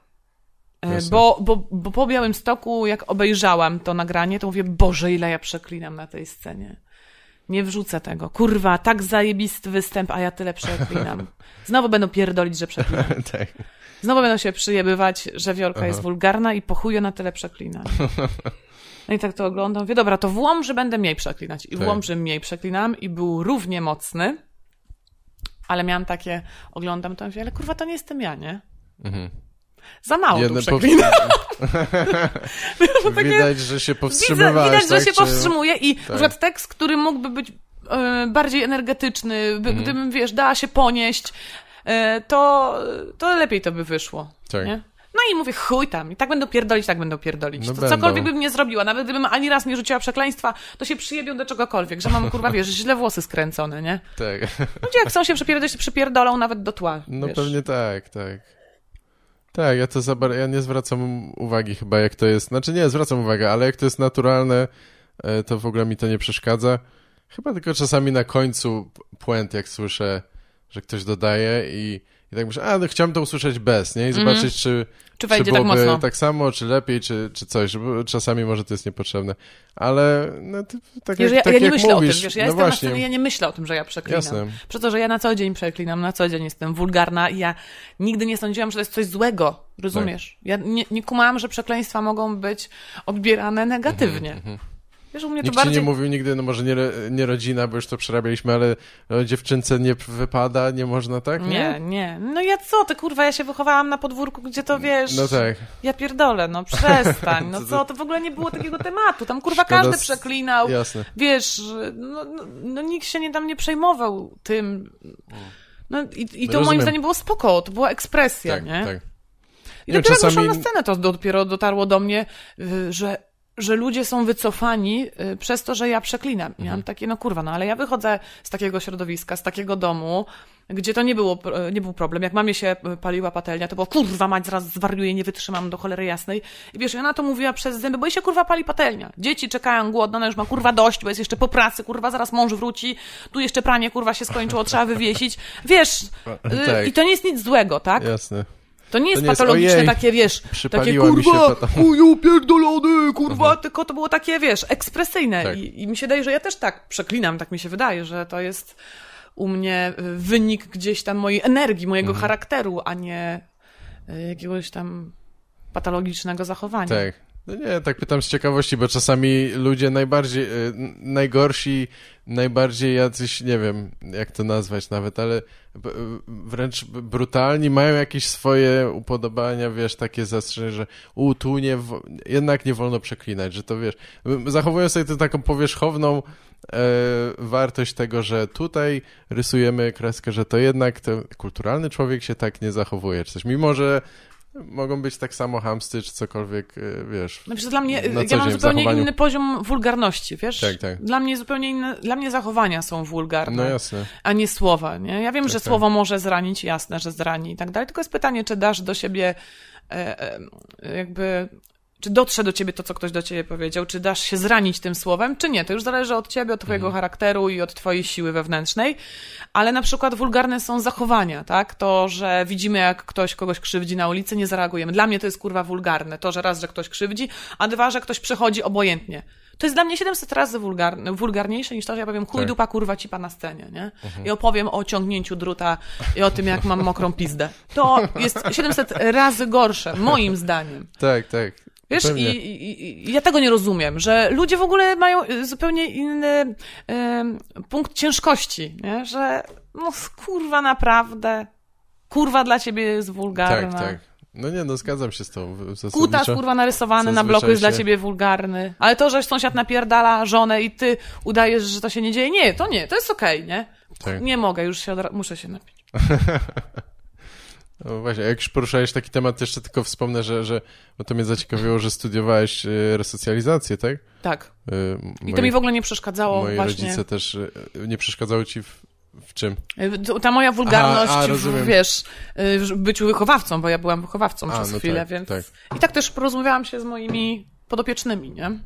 E, bo, bo, bo po Białym Stoku, jak obejrzałam to nagranie, to mówię, Boże, ile ja przeklinam na tej scenie. Nie wrzucę tego. Kurwa, tak zajebisty występ, a ja tyle przeklinam. Znowu będą pierdolić, że przeklinam. Tak. Znowu będą się przyjebywać, że Wiolka jest wulgarna i pochuje na tyle przeklinać. No i tak to oglądam. Wie, dobra, to w Łomży będę mniej przeklinać. I w tak. mniej przeklinam i był równie mocny, ale miałam takie, oglądam to i mówię, ale kurwa, to nie jestem ja, nie? Mhm. Za mało Jeden tu przeklina. widać, że się powstrzymywałeś. Widać, tak, że się czy... powstrzymuje i tak. na przykład tekst, który mógłby być e, bardziej energetyczny, mhm. gdybym, wiesz, dała się ponieść, e, to, to lepiej to by wyszło. Tak. Nie? No i mówię, chuj tam, i tak będą pierdolić, tak będą pierdolić. No to cokolwiek bym nie zrobiła, nawet gdybym ani raz nie rzuciła przekleństwa, to się przyjebią do czegokolwiek, że mam, kurwa, wiesz, źle włosy skręcone, nie? Tak. Ludzie jak chcą się przepierdolić, to nawet do tła. No wiesz. pewnie tak, tak. Tak, ja to ja nie zwracam uwagi chyba jak to jest, znaczy nie, zwracam uwagi, ale jak to jest naturalne, e, to w ogóle mi to nie przeszkadza. Chyba tylko czasami na końcu puent, jak słyszę, że ktoś dodaje i i tak myślę, a no, chciałem to usłyszeć bez, nie? I mhm. zobaczyć, mm. czy, czy, czy tak byłoby tak, tak, samo, czy lepiej, czy, czy coś. Czasami może to jest niepotrzebne. Ale no, ty, tak Wiesz, jak, ja, tak ja nie myślę mówisz, o tym, wiesz, ja no jestem właśnie. na scenie, ja nie myślę o tym, że ja przeklinam. Jasne. Przez to, że ja na co dzień przeklinam, na co dzień jestem wulgarna i ja nigdy nie sądziłam, że to jest coś złego, rozumiesz? Tak. Ja nie, nie kumałam, że przekleństwa mogą być odbierane negatywnie. Mm -hmm, mm -hmm. Wiesz, u mnie Nikt to bardziej... nie mówił nigdy, no może nie, nie rodzina, bo już to przerabialiśmy, ale no, dziewczynce nie wypada, nie można tak? Nie? nie, nie. No ja co, ty kurwa, ja się wychowałam na podwórku, gdzie to no wiesz... No tak. Ja pierdolę, no przestań, no co, to w ogóle nie było takiego tematu. Tam kurwa każdy przeklinał. Jasne. Wiesz, no, no, no nikt się nie tam nie przejmował tym. No i, i to Rozumiem. moim zdaniem było spoko, to była ekspresja, tak, nie? Tak. I dopiero czasami... na scenę to dopiero dotarło do mnie, y, że że ludzie są wycofani y, przez to, że ja przeklinam. Mhm. Miałam takie, no kurwa, no ale ja wychodzę z takiego środowiska, z takiego domu, gdzie to nie, było, y, nie był problem. Jak mamie się y, paliła patelnia, to było kurwa mać, zaraz zwariuję, nie wytrzymam do cholery jasnej. I wiesz, ona to mówiła przez zęby, bo jej się kurwa pali patelnia. Dzieci czekają głodno, ona już ma kurwa dość, bo jest jeszcze po pracy, kurwa, zaraz mąż wróci, tu jeszcze pranie kurwa się skończyło, trzeba wywiesić. Wiesz, tak. i to nie jest nic złego, tak? Jasne. To nie jest to nie patologiczne jest, takie, wiesz, takie kurwa, kuju pierdolony, kurwa, mhm. tylko to było takie, wiesz, ekspresyjne tak. I, i mi się daje, że ja też tak przeklinam, tak mi się wydaje, że to jest u mnie y, wynik gdzieś tam mojej energii, mojego mhm. charakteru, a nie y, jakiegoś tam patologicznego zachowania. Tak. No nie, tak pytam z ciekawości, bo czasami ludzie najbardziej, y, najgorsi, najbardziej jacyś, nie wiem jak to nazwać nawet, ale y, wręcz brutalni mają jakieś swoje upodobania, wiesz, takie zastrzeżenie, że u, tu nie, jednak nie wolno przeklinać, że to wiesz, zachowują sobie tę taką powierzchowną e, wartość tego, że tutaj rysujemy kreskę, że to jednak ten kulturalny człowiek się tak nie zachowuje, czy coś, mimo że mogą być tak samo hamsty, czy cokolwiek, y, wiesz. No przecież dla mnie, ja mam zupełnie zachowaniu... inny poziom wulgarności, wiesz? Tak, tak. Dla mnie zupełnie inne, dla mnie zachowania są wulgarne. No jasne. A nie słowa, nie? Ja wiem, tak, że tak. słowo może zranić, jasne, że zrani i tak dalej, tylko jest pytanie, czy dasz do siebie e, e, jakby czy dotrze do ciebie to, co ktoś do ciebie powiedział, czy dasz się zranić tym słowem, czy nie. To już zależy od ciebie, od twojego mhm. charakteru i od twojej siły wewnętrznej. Ale na przykład wulgarne są zachowania, tak? To, że widzimy, jak ktoś kogoś krzywdzi na ulicy, nie zareagujemy. Dla mnie to jest kurwa wulgarne. To, że raz, że ktoś krzywdzi, a dwa, że ktoś przechodzi obojętnie. To jest dla mnie 700 razy wulgarne, wulgarniejsze niż to, że ja powiem chuj tak. dupa kurwa ci pana scenie, nie? Mhm. I opowiem o ciągnięciu druta i o tym, jak mam mokrą pizdę. To jest 700 razy gorsze, moim zdaniem. Tak, tak. Wiesz, i, i, i, ja tego nie rozumiem, że ludzie w ogóle mają y, zupełnie inny y, punkt ciężkości, nie? że no kurwa naprawdę, kurwa dla ciebie jest wulgarna. Tak, tak. No nie, no zgadzam się z tą. Kutas, kurwa, narysowany na bloku jest się... dla ciebie wulgarny. Ale to, że sąsiad napierdala żonę i ty udajesz, że to się nie dzieje, nie, to nie, to jest okej, okay, nie? Tak. Nie mogę, już się muszę się napić. No właśnie, jak już poruszałeś taki temat, to jeszcze tylko wspomnę, że, że bo to mnie zaciekawiło, że studiowałeś e, resocjalizację, tak? Tak. E, I to mi w ogóle nie przeszkadzało Moje właśnie. rodzice też, e, nie przeszkadzało ci w, w czym? Ta moja wulgarność, a, a, w, wiesz, w byciu wychowawcą, bo ja byłam wychowawcą a, przez no chwilę, tak, więc... Tak. I tak też porozmawiałam się z moimi podopiecznymi, nie?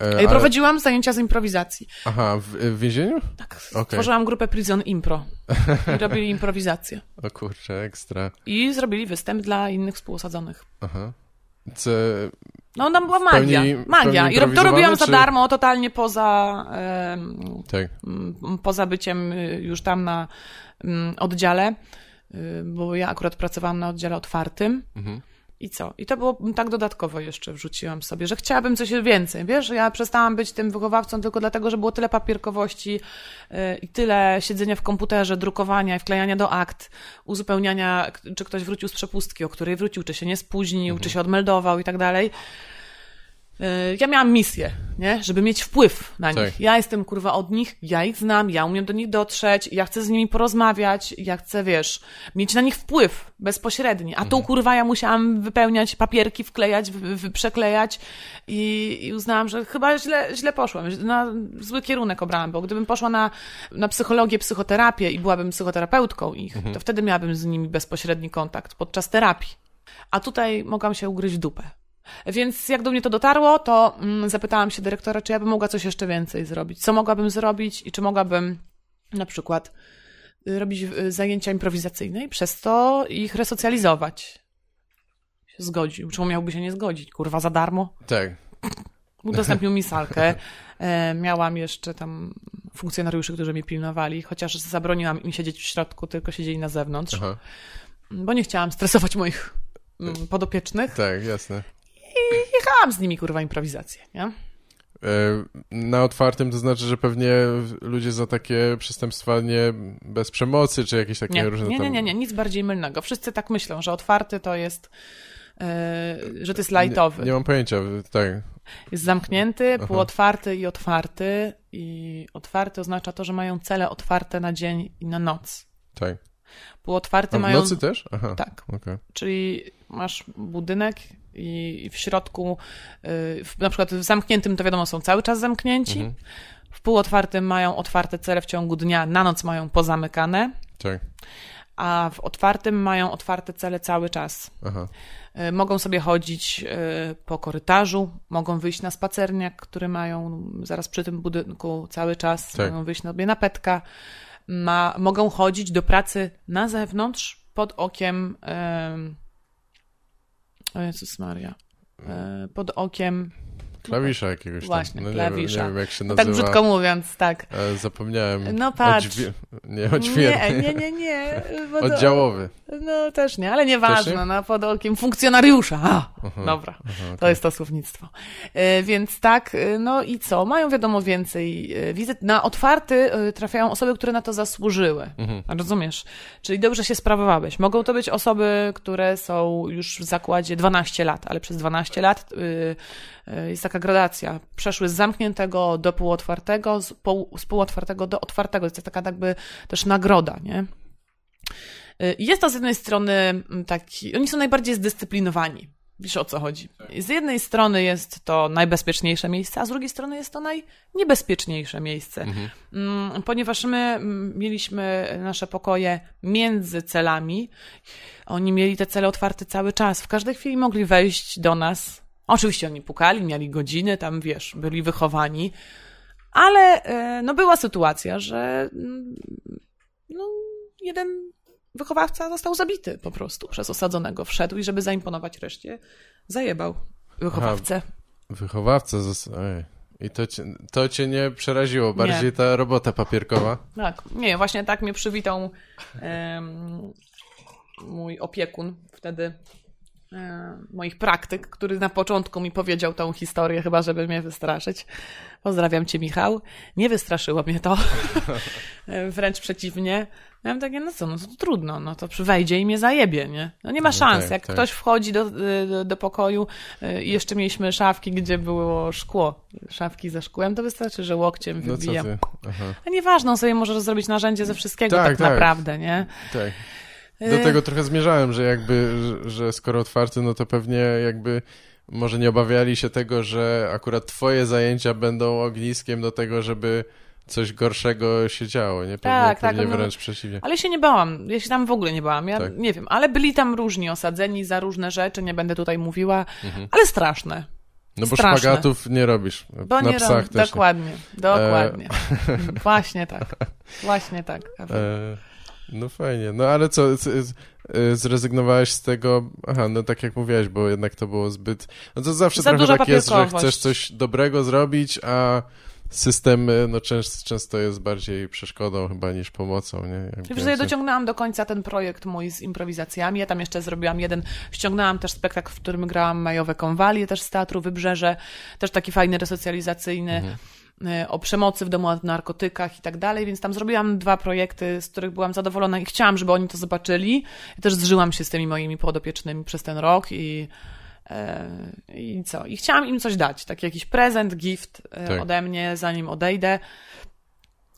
E, ale... Prowadziłam zajęcia z improwizacji. Aha, w, w więzieniu? Tak, okay. Tworzyłam grupę Prison Impro i robili improwizację. O kurczę, ekstra. I zrobili występ dla innych współosadzonych. Aha. Co... No, tam była magia. Pełni, magia. Pełni I to robiłam czy... za darmo, totalnie poza, um, tak. um, poza byciem y, już tam na um, oddziale, y, bo ja akurat pracowałam na oddziale otwartym. Mhm. I co? I to było tak dodatkowo jeszcze wrzuciłam sobie, że chciałabym coś więcej. Wiesz, ja przestałam być tym wychowawcą tylko dlatego, że było tyle papierkowości y, i tyle siedzenia w komputerze, drukowania i wklejania do akt, uzupełniania, czy ktoś wrócił z przepustki, o której wrócił, czy się nie spóźnił, mhm. czy się odmeldował i tak dalej E, ja miałam misję, nie? Żeby mieć wpływ na nich. Tak. Ja jestem kurwa od nich, ja ich znam, ja umiem do nich dotrzeć, ja chcę z nimi porozmawiać, ja chcę, wiesz, mieć na nich wpływ bezpośredni. A tu mhm. kurwa ja musiałam wypełniać papierki, wklejać, przeklejać i, i uznałam, że chyba źle, źle poszłam, na zły kierunek obrałam, bo gdybym poszła na, na psychologię, psychoterapię i byłabym psychoterapeutką ich, mhm. to wtedy miałabym z nimi bezpośredni kontakt podczas terapii. A tutaj mogłam się ugryźć w dupę. Więc jak do mnie to dotarło, to mm, zapytałam się dyrektora, czy ja bym mogła coś jeszcze więcej zrobić. Co mogłabym zrobić i czy mogłabym na przykład y, robić y, zajęcia improwizacyjne i przez to ich resocjalizować. Się zgodził. Czemu miałby się nie zgodzić? Kurwa, za darmo? Tak. Udostępnił mi salkę. E, miałam jeszcze tam funkcjonariuszy, którzy mnie pilnowali, chociaż zabroniłam im siedzieć w środku, tylko siedzieli na zewnątrz, Aha. bo nie chciałam stresować moich mm, podopiecznych. Tak, jasne i jechałam z nimi, kurwa, improwizację, nie? E, na otwartym to znaczy, że pewnie ludzie za takie przestępstwa nie bez przemocy, czy jakieś takie nie, różne nie, nie, nie, nie, nic bardziej mylnego. Wszyscy tak myślą, że otwarty to jest, yy, że to jest lightowy. Nie, nie mam pojęcia, tak. Jest zamknięty, Aha. półotwarty i otwarty. I otwarty oznacza to, że mają cele otwarte na dzień i na noc. Tak. Półotwarte A w mają. W nocy też? Aha. Tak. Okay. Czyli masz budynek, i w środku, y, w, na przykład w zamkniętym to wiadomo są cały czas zamknięci, mhm. w półotwartym mają otwarte cele w ciągu dnia, na noc mają pozamykane. Tak a w otwartym mają otwarte cele cały czas. Aha. Y, mogą sobie chodzić y, po korytarzu, mogą wyjść na spacerniak, który mają zaraz przy tym budynku cały czas, tak. mogą wyjść sobie na petka, ma, mogą chodzić do pracy na zewnątrz pod okiem. O Jezus Maria. No. E, pod okiem Klawisza jakiegoś tam. Właśnie, no, klawisza. Nie, nie wiem, jak się nazywa. No tak brzydko mówiąc, tak. E, zapomniałem. No patrz. Odźwi... Nie, odźwierny. Nie, nie, nie. nie. Oddziałowy. No też nie, ale nieważne. Nie? No, pod okiem funkcjonariusza. A, dobra, okay. to jest to słownictwo. E, więc tak, e, no i co? Mają wiadomo więcej wizyt. Na otwarty trafiają osoby, które na to zasłużyły. Mhm. Rozumiesz? Czyli dobrze się sprawowałeś. Mogą to być osoby, które są już w zakładzie 12 lat, ale przez 12 lat jest tak taka gradacja. Przeszły z zamkniętego do półotwartego, z, pół, z półotwartego do otwartego. Jest taka jakby też nagroda, nie? Y, jest to z jednej strony mm, taki, oni są najbardziej zdyscyplinowani. Wiesz o co chodzi. Z jednej strony jest to najbezpieczniejsze miejsce, a z drugiej strony jest to najniebezpieczniejsze miejsce. Mhm. Mm, ponieważ my mm, mieliśmy nasze pokoje między celami, oni mieli te cele otwarte cały czas. W każdej chwili mogli wejść do nas Oczywiście oni pukali, mieli godziny, tam wiesz, byli wychowani, ale e, no była sytuacja, że mm, no, jeden wychowawca został zabity po prostu przez osadzonego. Wszedł i żeby zaimponować reszcie, zajebał wychowawcę. Aha, wychowawcę został... I to cię, to cię nie przeraziło, bardziej nie. ta robota papierkowa? Tak, nie, właśnie tak mnie przywitał um, mój opiekun wtedy E, moich praktyk, który na początku mi powiedział tą historię, chyba żeby mnie wystraszyć. Pozdrawiam cię, Michał. Nie wystraszyło mnie to. E, wręcz przeciwnie. Miałem takie, no co, no to trudno, no to wejdzie i mnie zajebie, nie? No nie ma no szans, tak, jak tak. ktoś wchodzi do, e, do, do pokoju i jeszcze mieliśmy szafki, gdzie było szkło, szafki ze szkłem, to wystarczy, że łokciem no wybijam. No A nieważne, on sobie może zrobić narzędzie ze wszystkiego tak, tak, tak. naprawdę, nie? Tak. Do e. tego trochę zmierzałem, że jakby, że skoro otwarty, no to pewnie jakby może nie obawiali się tego, że akurat twoje zajęcia będą ogniskiem do tego, żeby coś gorszego się działo, nie? Pewnie, tak, tak pewnie tak, wręcz no, przeciwnie. Ale się nie bałam, ja się tam w ogóle nie bałam, ja tak. nie wiem, ale byli tam różni osadzeni za różne rzeczy, nie będę tutaj mówiła, mhm. ale straszne. No bo straszne. szpagatów nie robisz, bo na nie psach rob... też. Dokładnie, nie. dokładnie. E... Właśnie tak, właśnie tak. E... No fajnie, no ale co, y, zrezygnowałeś z tego, aha, no tak jak mówiłeś, bo jednak to było zbyt, no to zawsze Za trochę tak jest, że chcesz coś dobrego zrobić, a system y, no, często, często jest bardziej przeszkodą chyba niż pomocą. Nie? Jak Wiesz, ja dociągnęłam do końca ten projekt mój z improwizacjami. Ja tam jeszcze zrobiłam jeden, ściągnęłam też spektakl, w którym grałam majowe konwalie też z Teatru Wybrzeże, też taki fajny, resocjalizacyjny. Mhm. E, o przemocy w domu, o narkotykach i tak dalej, więc tam zrobiłam dwa projekty, z których byłam zadowolona i chciałam, żeby oni to zobaczyli. Ja też zżyłam się z tymi moimi podopiecznymi przez ten rok i, e, i co? I chciałam im coś dać, taki jakiś prezent, gift e, tak. ode mnie, zanim odejdę.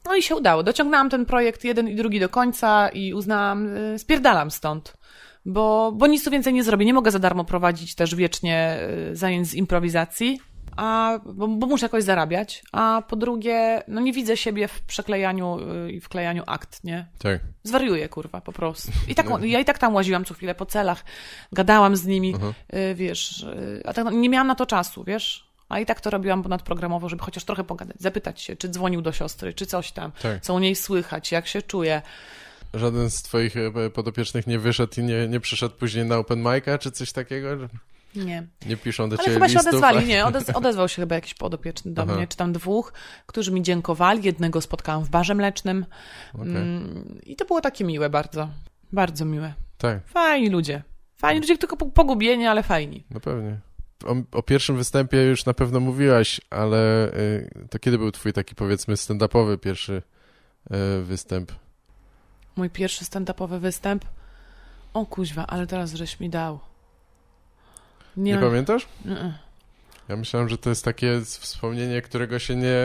No i się udało. Dociągnęłam ten projekt jeden i drugi do końca i uznałam, spierdalam stąd, bo, bo nic tu więcej nie zrobię. Nie mogę za darmo prowadzić też wiecznie zajęć z improwizacji a, bo, bo, muszę jakoś zarabiać, a po drugie, no nie widzę siebie w przeklejaniu y, i wklejaniu akt, nie? Tak. Zwariuję, kurwa, po prostu. I tak, ja i tak tam łaziłam co chwilę po celach, gadałam z nimi, mhm. y, wiesz, y, a tak no, nie miałam na to czasu, wiesz? A i tak to robiłam ponadprogramowo, żeby chociaż trochę pogadać, zapytać się, czy dzwonił do siostry, czy coś tam, tak. co u niej słychać, jak się czuje żaden z twoich e, podopiecznych nie wyszedł i nie, nie przyszedł później na open mic'a czy coś takiego? Nie. Nie piszą do Ale ciebie Ale chyba listów, się odezwali, nie, odez odezwał się chyba jakiś podopieczny do Aha. mnie, czy tam dwóch, którzy mi dziękowali. Jednego spotkałam w barze mlecznym okay. mm, i to było takie miłe bardzo, bardzo miłe. Tak. Fajni ludzie. Fajni ludzie, tylko pogubieni, ale fajni. No pewnie. O, o, pierwszym występie już na pewno mówiłaś, ale y, to kiedy był twój taki powiedzmy stand-upowy pierwszy y, występ? Mój pierwszy stand-upowy występ? O kuźwa, ale teraz żeś mi dał. Nie, nie pamiętasz? Nie. Ja myślałem, że to jest takie wspomnienie, którego się nie,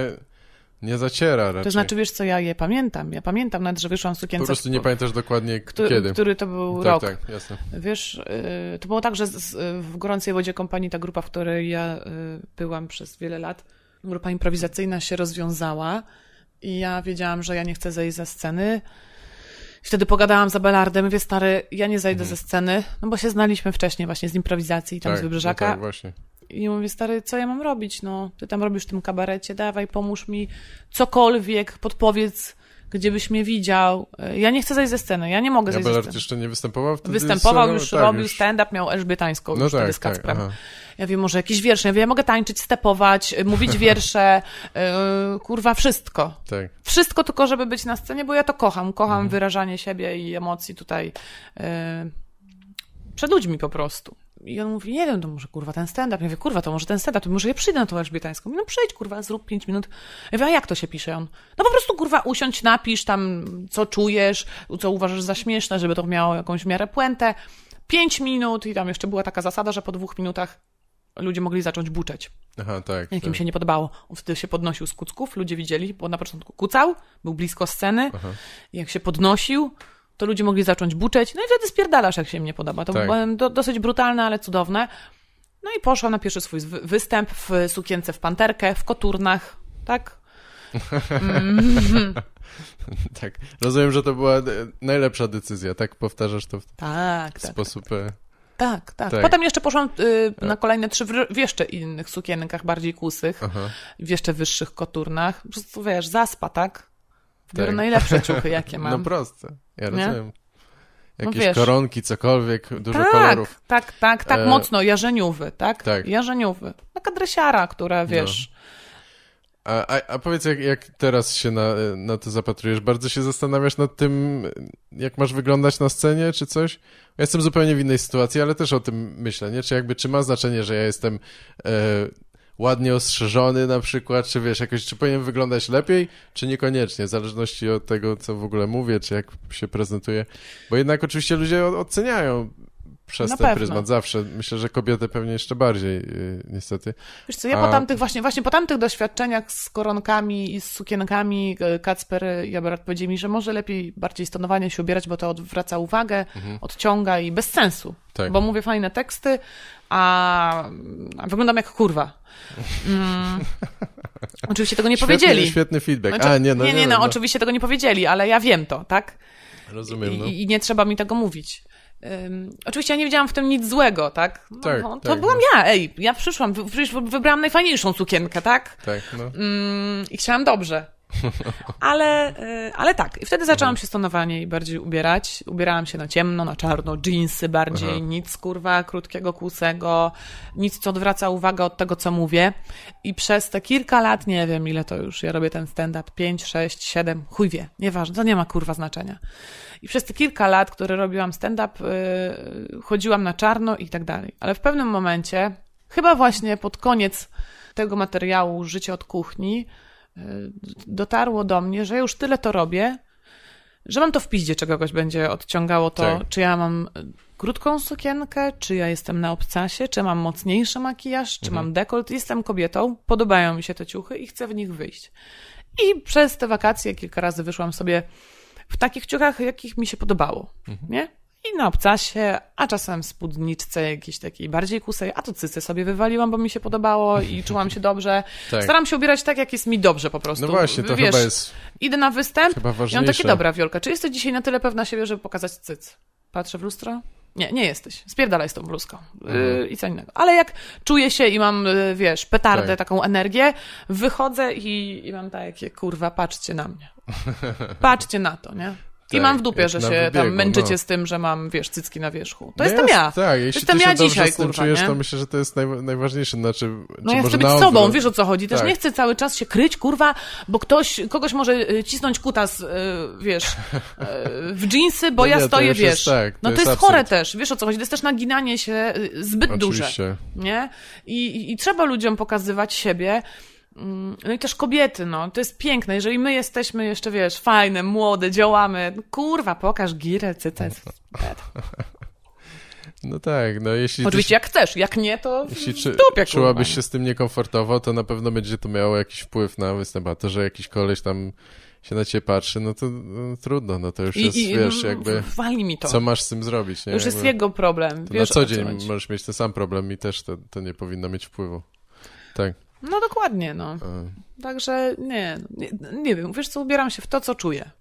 nie zaciera raczej. To znaczy, wiesz co, ja je pamiętam. Ja pamiętam nawet, że wyszłam w sukience. Po prostu nie pamiętasz dokładnie który, kiedy. Który to był tak, rok. Tak, jasne. Wiesz, y, to było tak, że w Gorącej Wodzie Kompanii ta grupa, w której ja y, byłam przez wiele lat, grupa improwizacyjna się rozwiązała i ja wiedziałam, że ja nie chcę zejść ze sceny Wtedy pogadałam z Abelardem, mówię, stary, ja nie zajdę mhm. ze sceny, no bo się znaliśmy wcześniej właśnie z improwizacji i tam tak, z no Wybrzeżaka. No tak, właśnie. I mówię, stary, co ja mam robić? No, ty tam robisz w tym kabarecie, dawaj, pomóż mi, cokolwiek, podpowiedz, gdzie byś mnie widział. E, ja nie chcę zejść ze sceny, ja nie mogę zejść ze sceny. jeszcze nie występował wtedy? Występował, już tak, robił stand-up, miał elżbietańską no już tak, wtedy z tak, tak, Kacprem. Tak, ja wiem, może jakiś wiersz, ja wiem, ja mogę tańczyć, stepować, mówić wiersze, yy, kurwa, wszystko. Tak. Wszystko tylko, żeby być na scenie, bo ja to kocham, kocham mhm. wyrażanie siebie i emocji tutaj yy, przed ludźmi po prostu. I on mówi, nie wiem, to może kurwa ten stand-up. Ja mówię, kurwa, to może ten stand-up, to może ja przyjdę na tą elżbietańską. Mówi, no przyjdź, kurwa, zrób pięć minut. Ja mówię, a jak to się pisze? On, no po prostu, kurwa, usiądź, napisz tam, co czujesz, co uważasz za śmieszne, żeby to miało jakąś miarę puentę. Pięć minut i tam jeszcze była taka zasada, że po dwóch minutach ludzie mogli zacząć buczeć. Aha, tak. Jak im tak. się nie podobało. On wtedy się podnosił z kucków, ludzie widzieli, bo na początku kucał, był blisko sceny. Aha. Jak się podnosił, to ludzie mogli zacząć buczeć. No i wtedy spierdalasz, jak się im nie podoba. To tak. było dosyć brutalne, ale cudowne. No i poszła na pierwszy swój występ w sukience w panterkę, w koturnach, tak? tak. Rozumiem, że to była e, najlepsza decyzja, tak? Powtarzasz to w tak, sposób... Tak, tak. E, tak. Tak, tak, tak. Potem jeszcze poszłam y, na tak. kolejne trzy w, w, jeszcze innych sukienkach, bardziej kłusych, Aha. w jeszcze wyższych koturnach. Po prostu, wiesz, zaspa, tak? Wybieram tak. najlepsze ciuchy, jakie mam. No proste, ja nie? rozumiem. No Jakieś no koronki, cokolwiek, dużo tak, kolorów. Tak, tak, tak, e... mocno, jarzeniowy, tak? Tak. Jarzeniowy. Taka dresiara, która, no. wiesz... No a, a, a powiedz, jak, jak teraz się na, na to zapatrujesz? Bardzo się zastanawiasz nad tym, jak masz wyglądać na scenie, czy coś? Ja jestem zupełnie w innej sytuacji, ale też o tym myślę, nie? Czy jakby, czy ma znaczenie, że ja jestem... E, ładnie ostrzeżony na przykład, czy wiesz, jakoś, czy powinien wyglądać lepiej, czy niekoniecznie, w zależności od tego, co w ogóle mówię, czy jak się prezentuję, bo jednak oczywiście ludzie oceniają przez Na ten pewno. pryzmat zawsze. Myślę, że kobiety pewnie jeszcze bardziej, yy, niestety. Wiesz co, ja A... po tamtych właśnie, właśnie po tamtych doświadczeniach z koronkami i z sukienkami y, Kacper y, Jaberat powiedział mi, że może lepiej bardziej stonowanie się ubierać, bo to odwraca uwagę, mhm. odciąga i bez sensu. Tak. Bo mówię fajne teksty, a, a wyglądam jak kurwa. Mm. Oczywiście tego nie świetny, powiedzieli. Świetny feedback. Znaczy, a, nie, no, nie, nie, no, no, oczywiście tego nie powiedzieli, ale ja wiem to, tak? Rozumiem. No. I, I, nie trzeba mi tego mówić. Um, oczywiście ja nie widziałam w tym nic złego, tak? No, tak no, to tak, byłam no. ja, ej, ja przyszłam, przecież wybrałam najfajniejszą sukienkę, tak? Tak, no. Mm, I chciałam dobrze. Ale, y, ale tak. I wtedy zaczęłam się stonowanie bardziej ubierać. Ubierałam się na ciemno, na czarno, jeansy bardziej, Aha. nic kurwa krótkiego, kłusego, nic, co odwraca uwagę od tego, co mówię. I przez te kilka lat, nie wiem ile to już, ja robię ten stand-up, 5, 6, 7, chuj wie, nieważne, to nie ma kurwa znaczenia. I przez te kilka lat, które robiłam stand-up, yy, chodziłam na czarno i tak dalej. Ale w pewnym momencie, chyba właśnie pod koniec tego materiału Życie od kuchni, E, dotarło do mnie, że już tyle to robię, że mam to w piździe, czy kogoś będzie odciągało to, tak. czy ja mam e, krótką sukienkę, czy ja jestem na obcasie, czy mam mocniejszy makijaż, czy mhm. mam dekolt. Jestem kobietą, podobają mi się te ciuchy i chcę w nich wyjść. I przez te wakacje kilka razy wyszłam sobie w takich ciuchach, jakich mi się podobało, mhm. nie? i na obcasie, a czasem spódniczce jakiejś takiej bardziej kusej, a to cycę sobie wywaliłam, bo mi się podobało i czułam się dobrze. Tak. Staram się ubierać tak, jak jest mi dobrze po prostu. No właśnie, to Wiesz, chyba jest Idę na występ chyba ważniejsze. i mam takie, dobra Wiolka, czy jesteś dzisiaj na tyle pewna siebie, żeby pokazać cyc? Patrzę w lustro, nie, nie jesteś. Spierdalaj z tą bluzką. Yy, I co innego. Ale jak czuję się i mam, y, wiesz, petardę, tak. taką energię, wychodzę i, i mam takie, kurwa, patrzcie na mnie. Patrzcie na to, nie? tak, I mam w dupie, tak, że się wybiegu, tam męczycie no. z tym, że mam, wiesz, cycki na wierzchu. To no jest jestem ja. Tak, jeśli jestem ty się ja dzisiaj, kurwa, czujesz, nie? to myślę, że to jest naj, najważniejsze. Znaczy, no ja chcę być odwrót. sobą, wiesz o co chodzi. Też tak. nie chcę cały czas się kryć, kurwa, bo ktoś, kogoś może y, cisnąć kutas, y, wiesz, y, w dżinsy, bo no ja nie, stoję, wiesz. tak, to no to jest, jest chore też, wiesz o co chodzi. To jest też naginanie się zbyt Oczywiście. duże. Nie? I, I trzeba ludziom pokazywać siebie Mm, no i też kobiety, no. To jest piękne. Jeżeli my jesteśmy jeszcze, wiesz, fajne, młode, działamy, kurwa, pokaż girę, cytat. No. no tak, no jeśli... Oczywiście jak chcesz, jak nie, to Jeśli czy, dupie, czułabyś się z tym niekomfortowo, to na pewno będzie to miało jakiś wpływ na występ, a to, że jakiś koleś tam się na ciebie patrzy, no to no, trudno, no to już I, jest, i, wiesz, no, jakby... Wali mi to. Co masz z tym zrobić, nie? już jakby, jest jego problem, wiesz, Na co dzień możesz mieć ten sam problem i też to, to nie powinno mieć wpływu. Tak. No dokładnie, no. Także nie, nie, nie wiem, wiesz co, ubieram się w to, co czuję.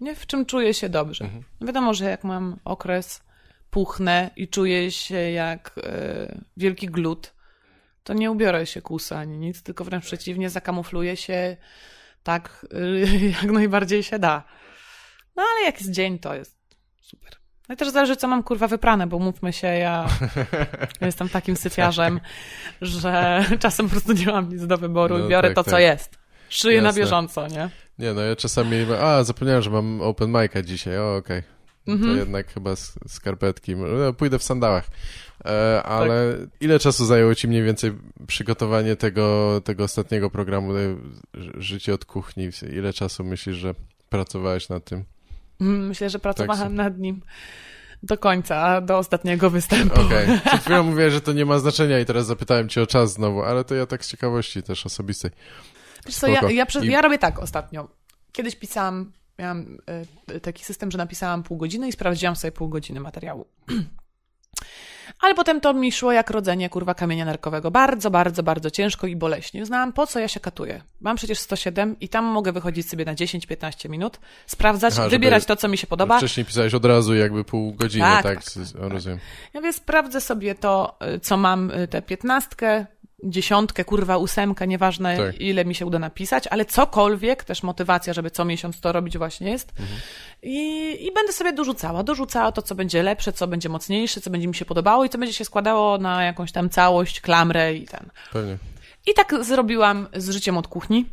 Nie w czym czuję się dobrze. Mhm. No wiadomo, że jak mam okres, puchnę i czuję się jak e, wielki glut, to nie ubiorę się kusa ani nic, tylko wręcz przeciwnie, zakamufluję się tak, e, jak najbardziej się da. No ale jak jest dzień, to jest super. No i też zależy, co mam kurwa wyprane, bo mówmy się, ja jestem takim syfiarzem, że czasem po prostu nie mam nic do wyboru no, i biorę tak, to, tak. co jest. Szyję Jasne. na bieżąco, nie? Nie, no ja czasami, a zapomniałem, że mam open mic'a dzisiaj, o okej. Okay. No to mm -hmm. jednak chyba skarpetki. No, pójdę w sandałach. E, tak. ale tak. ile czasu zajęło ci mniej więcej przygotowanie tego, tego ostatniego programu e, Życie od kuchni? Ile czasu myślisz, że pracowałeś nad tym? Myślę, że pracowałam tak nad nim do końca, do ostatniego występu. Okej, okay. przed chwilą mówię, że to nie ma znaczenia i teraz zapytałem cię o czas znowu, ale to ja tak z ciekawości też osobistej. Wiesz co, ja, ja, przez, I... ja robię tak ostatnio. Kiedyś pisałam, miałam e, taki system, że napisałam pół godziny i sprawdziłam sobie pół godziny materiału. ale potem to mi szło jak rodzenie, kurwa, kamienia nerkowego. Bardzo, bardzo, bardzo ciężko i boleśnie. Znałam, po co ja się katuję. Mam przecież 107 i tam mogę wychodzić sobie na 10-15 minut, sprawdzać, Aha, wybierać to, co mi się podoba. Wcześniej pisałeś od razu jakby pół godziny, tak? tak, tak, tak rozumiem. Ja więc sprawdzę sobie to, y, co mam, y, tę 15, dziesiątkę, kurwa ósemkę, nieważne tak. ile mi się uda napisać, ale cokolwiek, też motywacja, żeby co miesiąc to robić właśnie jest. Mhm. I, I będę sobie dorzucała, dorzucała to, co będzie lepsze, co będzie mocniejsze, co będzie mi się podobało i co będzie się składało na jakąś tam całość, klamrę i ten. Pewnie. I tak zrobiłam z życiem od kuchni,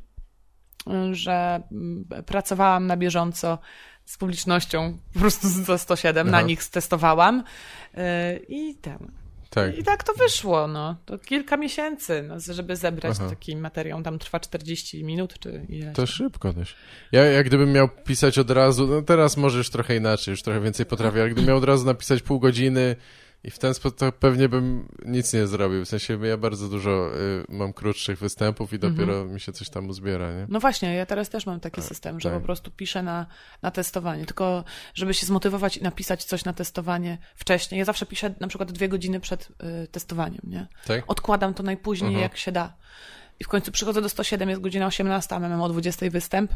że mm, pracowałam na bieżąco z publicznością, po prostu za 107 Aha. na nich stestowałam y, i ten. Tak. I tak to wyszło, no. To kilka miesięcy, no, żeby zebrać Aha. taki materiał. Tam trwa 40 minut, czy To no. szybko też. Ja jak gdybym miał pisać od razu, no teraz możesz trochę inaczej, już trochę więcej potrafię, ale gdybym miał od razu napisać pół godziny i w ten sposób pewnie bym nic nie zrobił. W sensie ja bardzo dużo y, mam krótszych występów i mhm. dopiero mm -hmm. mi się coś tam uzbiera, nie? No właśnie, ja teraz też mam taki tak, system, że tak. po prostu piszę na, na testowanie. Tylko żeby się zmotywować i napisać coś na testowanie wcześniej. Ja zawsze piszę na przykład dwie godziny przed y, testowaniem, nie? Tak? Odkładam to najpóźniej mhm. jak się da. I w końcu przychodzę do 107, jest godzina 18, a mamy o 20 występ.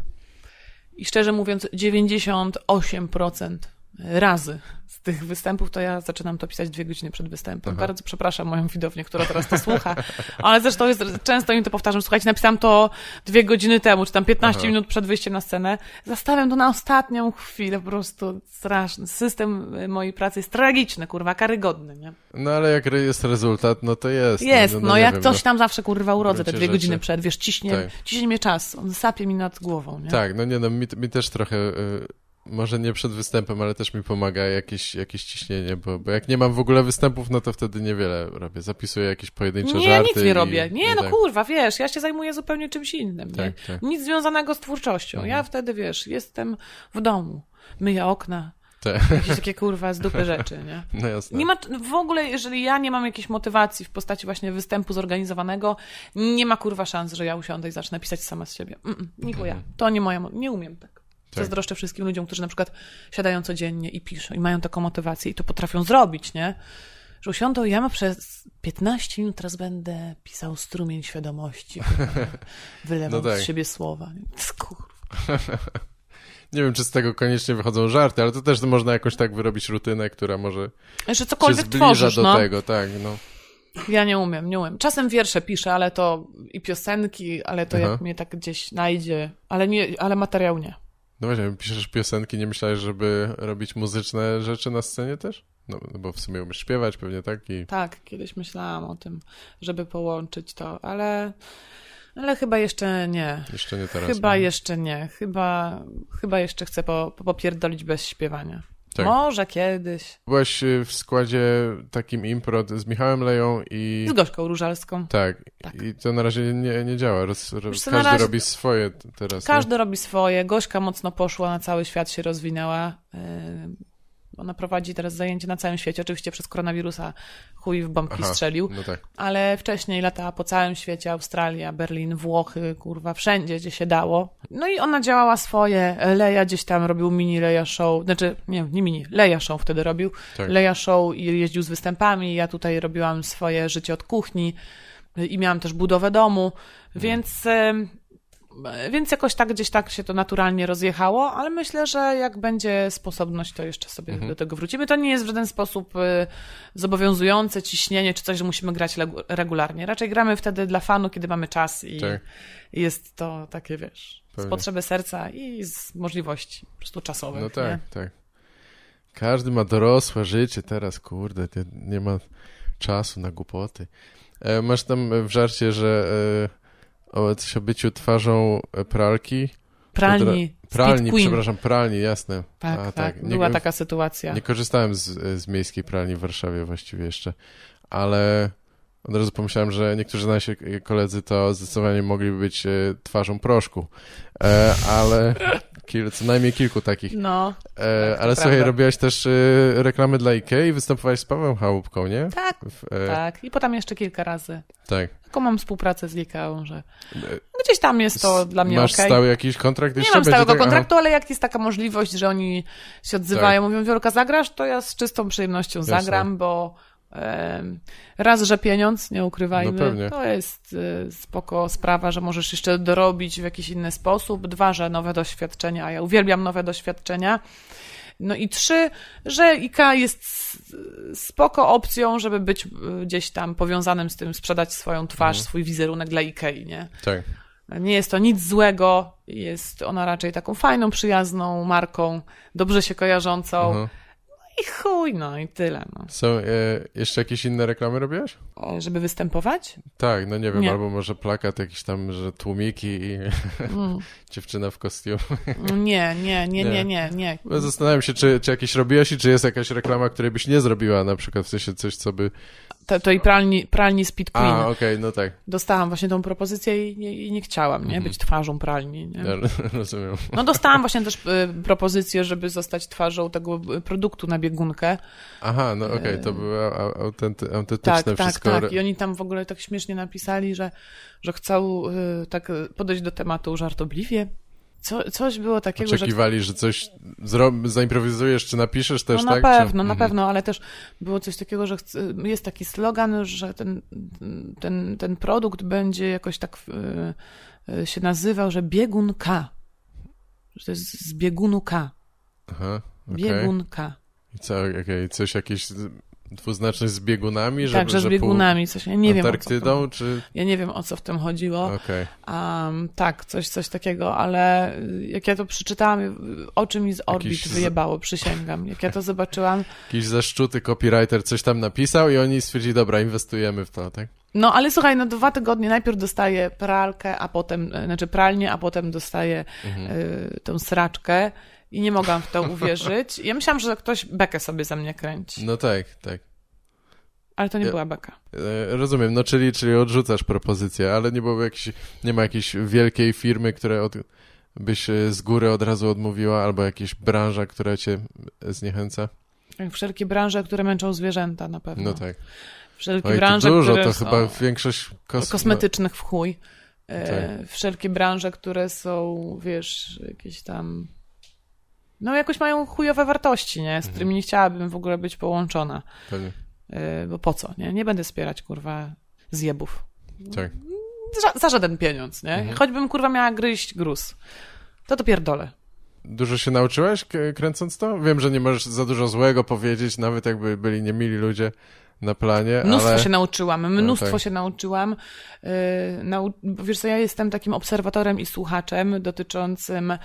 I szczerze mówiąc 98% razy z tych występów, to ja zaczynam to pisać dwie godziny przed występem. Aha. Bardzo przepraszam moją widownię, która teraz to słucha, ale zresztą jest, często im to powtarzam. Słuchajcie, napisałam to dwie godziny temu, czy tam 15 Aha. minut przed wyjściem na scenę. Zastawiam to na ostatnią chwilę, po prostu straszny. System y, mojej pracy jest tragiczny, kurwa, karygodny, nie? No ale jak jest rezultat, no to jest. No, jest, no, no, no jak wiem, coś no. tam zawsze, kurwa, urodzę te dwie rzeczy. godziny przed, wiesz, ciśnie, tak. ciśnie mnie czas, on sapie mi nad głową, nie? Tak, no nie, no mi, mi też trochę... Y, może nie przed występem, ale też mi pomaga jakieś, jakieś ciśnienie, bo, bo jak nie mam w ogóle występów, no to wtedy niewiele robię. Zapisuję jakieś pojedyncze nie, żarty. Nie, nic nie i, robię. No nie, no tak. kurwa, wiesz, ja się zajmuję zupełnie czymś innym. Tak, tak. Nic związanego z twórczością. Mhm. Ja wtedy, wiesz, jestem w domu, myję okna, tak. Jakieś takie kurwa z dupy rzeczy, nie? No jasne. Nie ma, w ogóle, jeżeli ja nie mam jakiejś motywacji w postaci właśnie występu zorganizowanego, nie ma kurwa szans, że ja usiądę i zacznę pisać sama z siebie. Mm, -mm nie mhm. ja. To nie moja, nie umiem tak. Tak. wszystkim ludziom, którzy na przykład siadają codziennie i piszą i mają taką motywację i to potrafią zrobić, nie? Że usiądą, ja przez 15 minut teraz będę pisał strumień świadomości, wylewam no tak. z siebie słowa. Nie wiem, czy z tego koniecznie wychodzą żarty, ale to też można jakoś tak wyrobić rutynę, która może że cokolwiek się zbliża tworzysz, do no. tego, tak, no. Ja nie umiem, nie umiem. Czasem wiersze piszę, ale to i piosenki, ale to Aha. jak mnie tak gdzieś najdzie, ale, nie, ale materiał nie. No właśnie, piszesz piosenki, nie myślałeś, żeby robić muzyczne rzeczy na scenie też? No, no bo w sumie umiesz śpiewać pewnie tak i... Tak, kiedyś myślałam o tym, żeby połączyć to, ale... Ale chyba jeszcze nie. Jeszcze nie teraz. Chyba no. jeszcze nie. Chyba, chyba jeszcze chcę po, popierdolić bez śpiewania. Tak. Może kiedyś. Byłeś y, w składzie takim impro z Michałem Leją i... Z Gośką Różalską. Tak. tak. I to na razie nie, nie działa. Roz, roz, każdy razie... robi swoje teraz. Każdy nie? robi swoje. Gośka mocno poszła, na cały świat się rozwinęła. Y, ona prowadzi teraz zajęcia na całym świecie, oczywiście przez koronawirusa chuj w bombki Aha, strzelił, no tak. ale wcześniej lata po całym świecie, Australia, Berlin, Włochy, kurwa, wszędzie, gdzie się dało. No i ona działała swoje, Leja gdzieś tam robił mini Leja show, znaczy nie, nie mini, Leja show wtedy robił, tak. Leja show i jeździł z występami, ja tutaj robiłam swoje życie od kuchni i miałam też budowę domu, no. więc... E, więc jakoś tak gdzieś tak się to naturalnie rozjechało, ale myślę, że jak będzie sposobność, to jeszcze sobie mhm. do tego wrócimy. To nie jest w żaden sposób y, zobowiązujące ciśnienie czy coś, że musimy grać regularnie. Raczej gramy wtedy dla fanu, kiedy mamy czas i tak. jest to takie, wiesz, Pewnie. z potrzeby serca i z możliwości po prostu czasowych. No tak, nie? tak. Każdy ma dorosłe życie teraz, kurde, nie ma czasu na głupoty. E, masz tam w żarcie, że e, o coś o byciu twarzą e, pralki. Pralni. Pralni, przepraszam, pralni, jasne. Tak, A, tak. tak. Nie, Była taka sytuacja. Nie korzystałem z, e, z miejskiej pralni w Warszawie właściwie jeszcze, ale od razu pomyślałem, że niektórzy nasi koledzy to zdecydowanie mogli być e, twarzą proszku, ale Kil, co najmniej kilku takich. No. E, tak, ale słuchaj, prawda. robiłaś też e, reklamy dla IKEA i występowałaś z Pawłem Chałupką, nie? Tak, w, e... tak. I potem jeszcze kilka razy. Tak. Tylko mam współpracę z IKEA, że e, gdzieś tam jest to dla mnie Masz okay. stały jakiś kontrakt? nie mam stałego tak... kontraktu, ale jak jest taka możliwość, że oni się odzywają, tak. mówią Wiolka, zagrasz, to ja z czystą przyjemnością Jasne. zagram, bo Raz, że pieniądz, nie ukrywajmy, no to jest y, spoko sprawa, że możesz jeszcze dorobić w jakiś inny sposób. Dwa, że nowe doświadczenia, a ja uwielbiam nowe doświadczenia. No i trzy, że ika jest spoko opcją, żeby być y, gdzieś tam powiązanym z tym, sprzedać swoją twarz, mhm. swój wizerunek dla IKEA, nie? Tak. Nie jest to nic złego, jest ona raczej taką fajną, przyjazną marką, dobrze się kojarzącą. Mhm i chuj, no i tyle. No. Są e, jeszcze jakieś inne reklamy robiłaś? E, żeby występować? Tak, no nie wiem, nie. albo może plakat jakiś tam, że tłumiki i mm. dziewczyna w kostiumie. Mm, nie, nie, nie, nie, nie, nie. zastanawiam się, czy, czy jakieś robiłaś i czy jest jakaś reklama, której byś nie zrobiła, na przykład w sensie coś, co by te, tej pralni, pralni Speed Queen. A, okej, okay, no tak. Dostałam właśnie tą propozycję i nie, i nie chciałam, nie? Mhm. Być twarzą pralni, nie? Ja rozumiem. No dostałam właśnie też y, propozycję, żeby zostać twarzą tego y, produktu na biegunkę. Aha, no okej, okay, to były autenty, autentyczne tak, wszystko. Tak, tak, i oni tam w ogóle tak śmiesznie napisali, że, że chcą y, tak podejść do tematu żartobliwie, co, coś było takiego, Oczekiwali, że... że coś zaimprowizujesz, czy napiszesz też, no, na tak? Pewno, czy... Na mhm. pewno, ale też było coś takiego, że jest taki slogan, że ten, ten, ten produkt będzie jakoś tak yy, się nazywał, że biegun K. Że to jest z biegunu K. Aha, okay. Biegun K. I co, okay, coś jakieś dwuznaczność z biegunami? Żeby, tak, z biegunami coś. Ja nie wiem, Antarktydą, tym, czy... Ja nie wiem, o co w tym chodziło. Okay. Um, tak, coś, coś takiego, ale jak ja to przeczytałam, oczy mi z orbit Jakiś wyjebało, przysięgam. Jak ja to zobaczyłam... Jakiś zaszczuty copywriter coś tam napisał i oni stwierdzili, dobra, inwestujemy w to, tak? No, ale słuchaj, na no, dwa tygodnie najpierw dostaję pralkę, a potem, e, znaczy pralnię, a potem dostaję mhm. y, tą sraczkę i nie mogłam w to uwierzyć. Ja myślałam, że ktoś bekę sobie za mnie kręci. No tak, tak. Ale to nie ja, była beka. E, rozumiem, no czyli, czyli odrzucasz propozycję, ale nie było jakiejś, nie ma jakiejś wielkiej firmy, która od, byś e, z góry od razu odmówiła, albo jakiejś branża, która cię zniechęca? Wszelkie branże, które męczą zwierzęta na pewno. No tak. Wszelkie Oj, branże, dużo, które to chyba większość kos... kosmetycznych w chuj. E, tak. Wszelkie branże, które są, wiesz, jakieś tam no jakoś mają chujowe wartości, nie? Z mhm. którymi nie chciałabym w ogóle być połączona. Pewnie. E, bo po co, nie? Nie będę wspierać, kurwa, zjebów. Tak. Za, za żaden pieniądz, nie? Mhm. Choćbym, kurwa, miała gryźć gruz. To to pierdolę. Dużo się nauczyłeś kręcąc to? Wiem, że nie możesz za dużo złego powiedzieć, nawet jakby byli niemili ludzie na planie. Mnóstwo ale... się nauczyłam, no mnóstwo no, tak. się nauczyłam. Yy, nau... Wiesz co, ja jestem takim obserwatorem i słuchaczem dotyczącym y,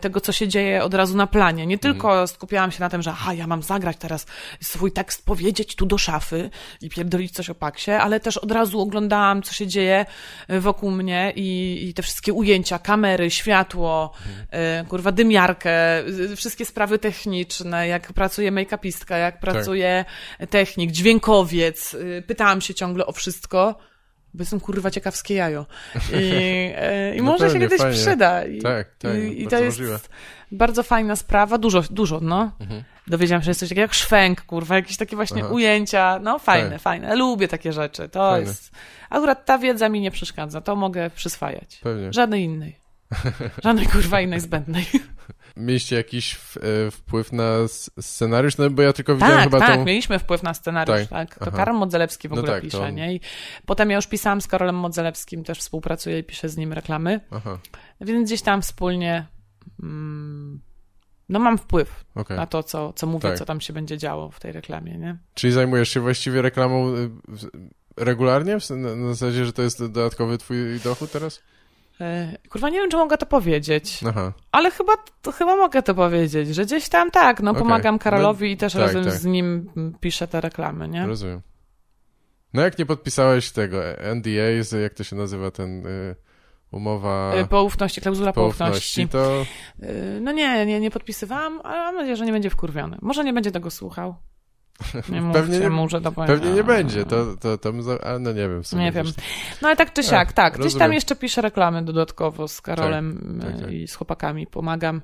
tego, co się dzieje od razu na planie. Nie mhm. tylko mm. skupiałam się na tym, że aha, ja mam zagrać teraz swój tekst, powiedzieć tu do szafy i pierdolić coś o paksie, ale też od razu oglądałam, co się dzieje y, wokół mnie i, i te wszystkie ujęcia, kamery, światło, mm. yy, kurwa dymiarkę, yy, wszystkie sprawy techniczne, jak pracuje make-upistka, jak tak. pracuje tak. technik, dźwięk naukowiec, y, pytałam się ciągle o wszystko, bo jestem kurwa ciekawskie jajo. I, e, i no może pewnie, się kiedyś fajnie. przyda. I, tak, tak. I, no, i to jest możliwe. bardzo fajna sprawa, dużo, dużo, no. Mhm. Dowiedziałam się, że jest coś takiego jak szwęk, kurwa, jakieś takie właśnie Aha. ujęcia, no fajne, tak. fajne. Lubię takie rzeczy, to fajne. jest... Akurat ta wiedza mi nie przeszkadza, to mogę przyswajać. Pewnie. Żadnej innej. Żadnej kurwa innej zbędnej. mieliście jakiś e, wpływ na scenariusz? No bo ja tylko widziałem tak, chyba tak, tą... Tak, mieliśmy wpływ na scenariusz, tak. tak. To Aha. Karol Modzelewski w no ogóle no tak, pisze, nie? I potem ja już pisałam z Karolem Modzelewskim, też współpracuję i piszę z nim reklamy. Aha. Więc gdzieś tam wspólnie... Mm, no mam wpływ okay. na to, co, co mówię, tak. co tam się będzie działo w tej reklamie, nie? Czyli zajmujesz się właściwie reklamą y, regularnie? Na zasadzie, że to jest dodatkowy twój dochód teraz? E, kurwa, nie wiem, czy mogę to powiedzieć. Aha. Ale chyba, chyba mogę to powiedzieć, że gdzieś tam tak, no okay. pomagam Karolowi no, i też tak, razem tak. z nim piszę te reklamy, nie? Rozumiem. No jak nie podpisałeś tego NDA, jak to się nazywa ten... Y umowa... E, poufności, klauzula poufności. poufności. to... E, no nie, nie, nie podpisywałam, ale mam nadzieję, że nie będzie wkurwiony. Może nie będzie tego słuchał. Nie pewnie nie, mu, że to powiem, Pewnie nie będzie, to, to, to a no nie wiem. W sumie nie wiem. No ale tak czy siak, tak. Gdzieś tam jeszcze piszę reklamy dodatkowo z Karolem tak, tak, tak. E, i z chłopakami, pomagam.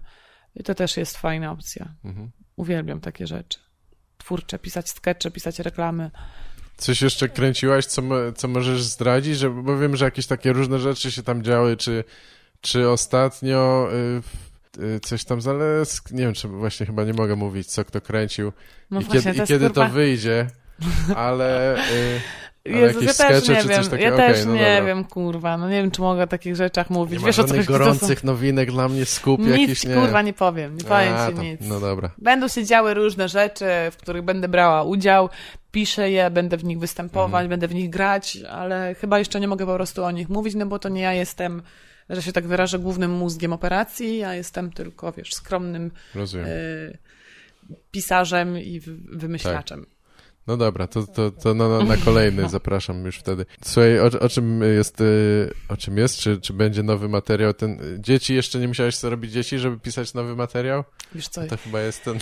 I to też jest fajna opcja. Mhm. Uwielbiam takie rzeczy. Twórcze, pisać skecze, pisać reklamy. Coś jeszcze kręciłaś, co, co możesz zdradzić? Że, bo wiem, że jakieś takie różne rzeczy się tam działy, czy, czy ostatnio... Y, Y, coś tam zalesk, nie wiem, czy właśnie chyba nie mogę mówić, co kto kręcił no i, właśnie, kiedy, to, i kiedy to wyjdzie, ale... Y Jezus, ja też nie wiem, takiego? ja też okay, no nie dobra. wiem, kurwa, no nie wiem, czy mogę o takich rzeczach mówić. Nie Wiesz, ma o gorących są... nowinek dla mnie skup nic, jakiś, nie... kurwa, nie powiem, nie powiem A, ci tam, nic. No dobra. Będą się działy różne rzeczy, w których będę brała udział, piszę je, będę w nich występować, mhm. będę w nich grać, ale chyba jeszcze nie mogę po prostu o nich mówić, no bo to nie ja jestem że się tak wyrażę, głównym mózgiem operacji. Ja jestem tylko, wiesz, skromnym y, pisarzem i wymyślaczem. Tak. No dobra, to, to, to na, na, kolejny zapraszam już wtedy. Słuchaj, o, o, czym jest, y, o czym jest, czy, czy będzie nowy materiał? Ten, dzieci, jeszcze nie musiałeś zrobić dzieci, żeby pisać nowy materiał? Wiesz co? To chyba jest ten... Y,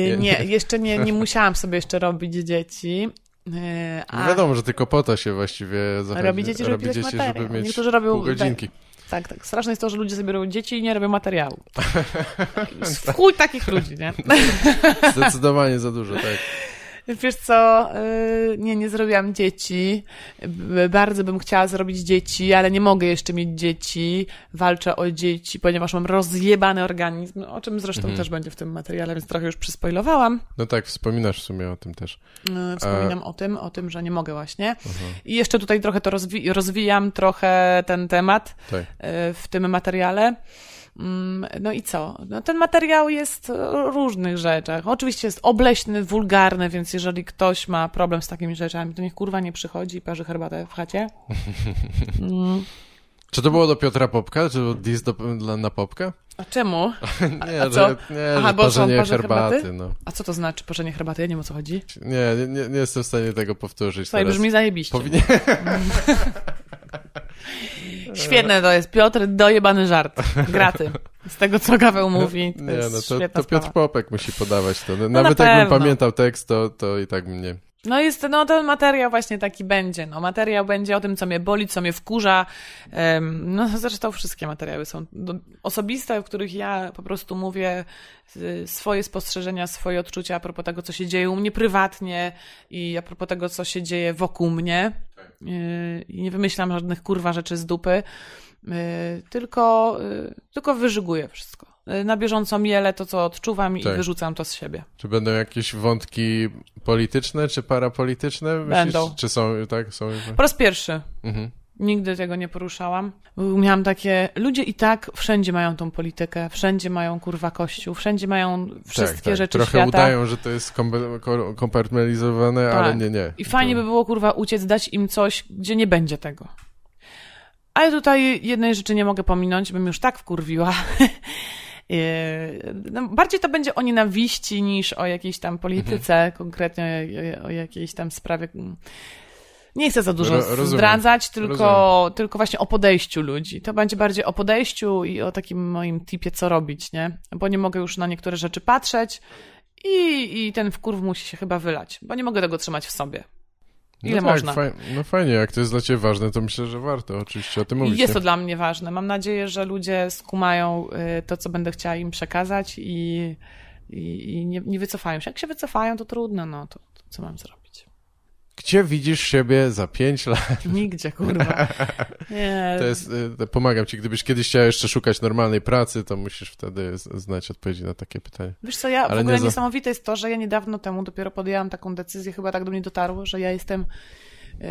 nie, nie, jeszcze nie, nie musiałam sobie jeszcze robić dzieci. Y, no a... wiadomo, że tylko po to się właściwie zachodzi. Robi dzieci, żeby robi dzieci, żeby mieć Niektórzy robią, pół godzinki. Tak, tak. Straszne jest to, że ludzie zabierają dzieci i nie robią materiału. W chuj takich ludzi, nie? Zdecydowanie za dużo, tak. Wiesz co, y, nie, nie zrobiłam dzieci. Bardzo bym chciała zrobić dzieci, ale nie mogę jeszcze mieć dzieci. Walczę o dzieci, ponieważ mam rozjebany organizm, no, o czym zresztą mhm. też będzie w tym materiale, więc trochę już przyspoilowałam. No tak, wspominasz w sumie o tym też. Y, wspominam A... o tym, o tym, że nie mogę właśnie. I jeszcze tutaj trochę to rozwi rozwijam, trochę ten temat tak. Y, w tym materiale. Mm, no i co? No ten materiał jest w e, różnych rzeczach. Oczywiście jest obleśny, wulgarny, więc jeżeli ktoś ma problem z takimi rzeczami, to niech kurwa nie przychodzi i parzy herbatę w chacie. Mm. Czy to było do Piotra Popka? Czy dis do, na Popka? A czemu? nie, A co? Że, nie, Aha, bo parzenie herbaty. herbaty no. A co to znaczy parzenie herbaty? Ja nie wiem, o co chodzi. Nie, nie, nie jestem w stanie tego powtórzyć Słuchaj, teraz. brzmi zajebiście. Powinien... Świetne to jest. Piotr, dojebany żart. Graty. Z tego, co Gaweł mówi. To, nie, no, to, to Piotr Popek musi podawać to. nawet no, no na jakbym pamiętał tekst, to, to i tak mnie... No jest, no ten materiał właśnie taki będzie. No, materiał będzie o tym, co mnie boli, co mnie wkurza. no zresztą wszystkie materiały są osobiste, w których ja po prostu mówię y, swoje spostrzeżenia, swoje odczucia a propos tego, co się dzieje u mnie prywatnie i a propos tego, co się dzieje wokół mnie. Y, I nie wymyślam żadnych kurwa rzeczy z dupy, y, tylko, y, tylko wyżyguję wszystko. Na bieżąco mielę to, co odczuwam tak. i wyrzucam to z siebie. Czy będą jakieś wątki polityczne, czy parapolityczne? Myślisz? Będą. Czy są, tak? Są... Po raz pierwszy. Mhm. Nigdy tego nie poruszałam. Miałam takie, ludzie i tak wszędzie mają tą politykę, wszędzie mają kurwa kościół, wszędzie mają wszystkie tak, tak. rzeczy Trochę świata. udają, że to jest kompartmentalizowane, tak. ale nie, nie. I fajnie to... by było kurwa uciec, dać im coś, gdzie nie będzie tego. Ale tutaj jednej rzeczy nie mogę pominąć, bym już tak wkurwiła. Yy, no, bardziej to będzie o nienawiści niż o jakiejś tam polityce, mhm. konkretnie o, o, o jakiejś tam sprawie nie chcę za dużo Ro, zdradzać, tylko, tylko właśnie o podejściu ludzi. To będzie bardziej o podejściu i o takim moim tipie, co robić, nie? Bo nie mogę już na niektóre rzeczy patrzeć i, i ten wkurw musi się chyba wylać, bo nie mogę tego trzymać w sobie. Ile no tak, można? Faj, no fajnie, jak to jest dla Ciebie ważne, to myślę, że warto oczywiście o tym mówić. Jest nie? to dla mnie ważne. Mam nadzieję, że ludzie skumają y, to, co będę chciała im przekazać i, i, i nie, nie, wycofają się. Jak się wycofają, to trudno, no to, to co mam zrobić? Gdzie widzisz siebie za pięć lat? Nigdzie, kurwa. Nie. To jest, y, pomagam ci, gdybyś kiedyś chciała jeszcze szukać normalnej pracy, to musisz wtedy znać odpowiedzi na takie pytanie. Wiesz co, ja Ale w ogóle nie za... niesamowite jest to, że ja niedawno temu dopiero podjęłam taką decyzję, chyba tak do mnie dotarło, że ja jestem, yy,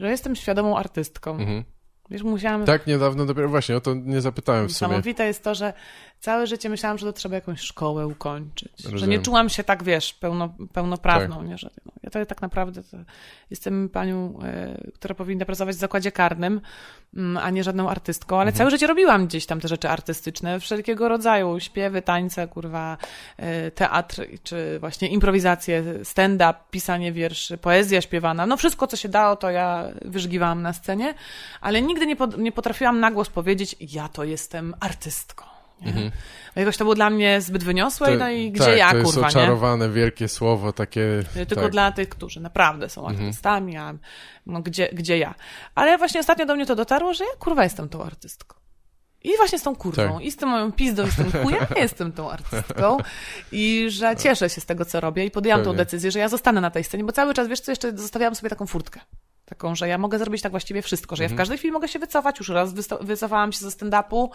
że jestem świadomą artystką. Mhm. Wiesz, musiałam... Tak, niedawno dopiero, właśnie, o to nie zapytałem w sumie. Niesamowite jest to, że całe życie myślałam, że to trzeba jakąś szkołę ukończyć. Rozumiem. Że nie czułam się tak, wiesz, pełno, pełnoprawną. Tak. Nie? Że, no, ja to tak naprawdę to jestem panią, y, która powinna pracować w zakładzie karnym, mm, a nie żadną artystką, ale mhm. całe życie robiłam gdzieś tam te rzeczy artystyczne, wszelkiego rodzaju, śpiewy, tańce, kurwa, y, teatr, czy właśnie improwizacje, stand-up, pisanie wierszy, poezja śpiewana, no wszystko, co się dało, to ja wyżgiwałam na scenie, ale nie nigdy nie, nie potrafiłam na głos powiedzieć, ja to jestem artystką. Mhm. Jakoś to było dla mnie zbyt wyniosłe, to, no i gdzie tak, ja, to jest kurwa, oczarowane, nie? wielkie słowo, takie... Tylko tak. dla tych, którzy naprawdę są mhm. artystami, mhm. a no, gdzie, gdzie ja. Ale właśnie ostatnio do mnie to dotarło, że ja, kurwa, jestem tą artystką. I właśnie z tą kurwą, tak. i z tą moją pizdą, i z tym chujem jestem tą artystką. I że cieszę się z tego, co robię i podjęłam Pewnie. tą decyzję, że ja zostanę na tej scenie, bo cały czas, wiesz co, jeszcze zostawiałam sobie taką furtkę taką, że ja mogę zrobić tak właściwie wszystko, że ja w mhm. każdej chwili mogę się wycofać. Już raz wycofałam się ze stand-upu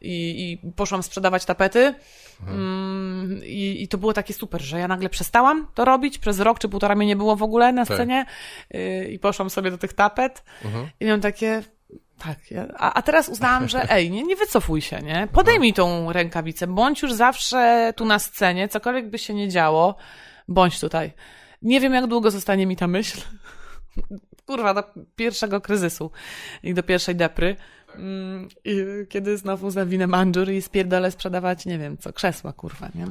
i, i poszłam sprzedawać tapety. Mhm. Mm, I, I, to było takie super, że ja nagle przestałam to robić. Przez rok czy półtora mnie nie było w ogóle na tak. scenie tak. i poszłam sobie do tych tapet mhm. i miałam takie. Tak, a, a teraz uznałam, że ej, nie, nie wycofuj się, nie? Podejmij no. tą rękawicę, bądź już zawsze tu na scenie, cokolwiek by się nie działo, bądź tutaj. Nie wiem, jak długo zostanie mi ta myśl kurwa, do pierwszego kryzysu i do pierwszej depry. Tak. Mm, I kiedy znowu zawinę manżur i spierdolę sprzedawać, nie wiem co, krzesła, kurwa, nie?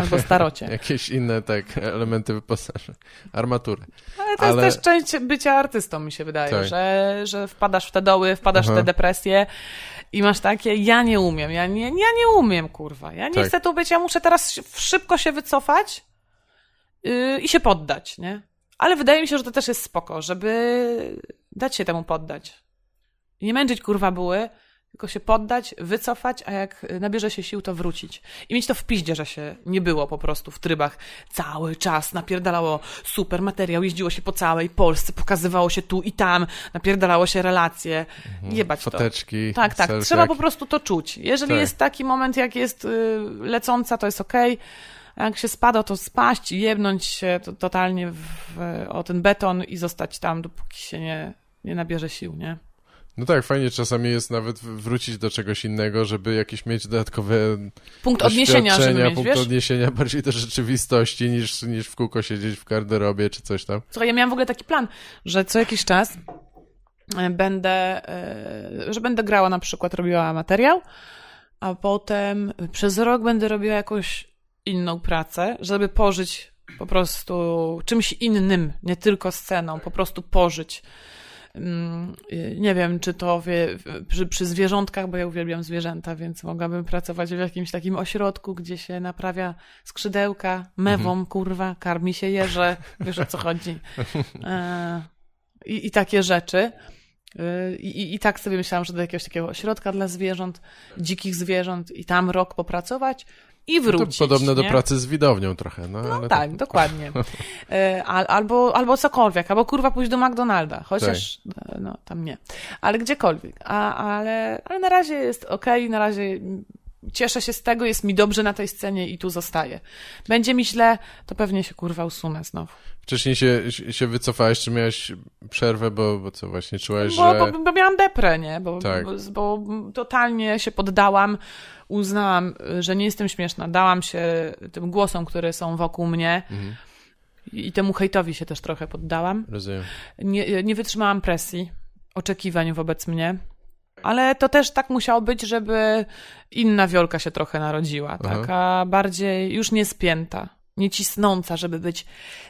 Albo starocie. Jakieś inne, tak, elementy wyposażenia, armatury. Ale to Ale... jest też część bycia artystą, mi się wydaje, tak. że, że wpadasz w te doły, wpadasz Aha. w te depresje i masz takie, ja nie umiem, ja nie, ja nie umiem, kurwa, ja nie tak. chcę tu być, ja muszę teraz szybko się wycofać, yy, i się poddać, nie? Ale wydaje mi się, że to też jest spoko, żeby dać się temu poddać. Nie męczyć kurwa były, tylko się poddać, wycofać, a jak nabierze się sił, to wrócić. I mieć to w piździe, że się nie było po prostu w trybach. Cały czas napierdalało super materiał, jeździło się po całej Polsce, pokazywało się tu i tam, napierdalało się relacje, mhm, jebać Foteczki, to. Tak, tak, trzeba po prostu to czuć. Jeżeli tak. jest taki moment, jak jest y, lecąca, to jest okej. Okay a jak się spada, to spaść i jebnąć się to, totalnie w, o ten beton i zostać tam, dopóki się nie, nie nabierze sił, nie? No tak, fajnie czasami jest nawet wrócić do czegoś innego, żeby jakieś mieć dodatkowe punkt odniesienia, żeby mieć, punkt wiesz? odniesienia bardziej do rzeczywistości niż, niż w kółko siedzieć w garderobie czy coś tam. Słuchaj, ja miałam w ogóle taki plan, że co jakiś czas e, będę, e, że będę grała na przykład, robiła materiał, a potem przez rok będę robiła jakąś inną pracę, żeby pożyć po prostu czymś innym, nie tylko sceną, po prostu pożyć. Mm, nie wiem, czy to wie, przy, przy, zwierzątkach, bo ja uwielbiam zwierzęta, więc mogłabym pracować w jakimś takim ośrodku, gdzie się naprawia skrzydełka, mewą, mhm. kurwa, karmi się jeże, wiesz o co chodzi. E, I, i takie rzeczy. E, I, I, tak sobie myślałam, że do jakiegoś takiego ośrodka dla zwierząt, dzikich zwierząt i tam rok popracować, i no wrócić. To podobne nie? do pracy z widownią trochę. No, no tak, to... dokładnie. E, al, albo, albo cokolwiek, albo kurwa pójść do McDonalda, chociaż tak. e, no, tam nie, ale gdziekolwiek. A, ale, ale na razie jest ok, na razie cieszę się z tego, jest mi dobrze na tej scenie i tu zostaję. Będzie mi źle, to pewnie się kurwa usunę znowu. Wcześniej się, się wycofałeś, czy miałeś przerwę, bo, bo co właśnie czułeś, bo, że... Bo, bo miałam deprę, nie? Bo, tak. bo, bo, totalnie się poddałam, uznałam, że nie jestem śmieszna, dałam się tym głosom, które są wokół mnie mhm. i temu hejtowi się też trochę poddałam. Rozumiem. Nie, nie wytrzymałam presji, oczekiwań wobec mnie ale to też tak musiało być, żeby inna wiolka się trochę narodziła, Aha. taka bardziej już niespięta, niecisnąca, żeby być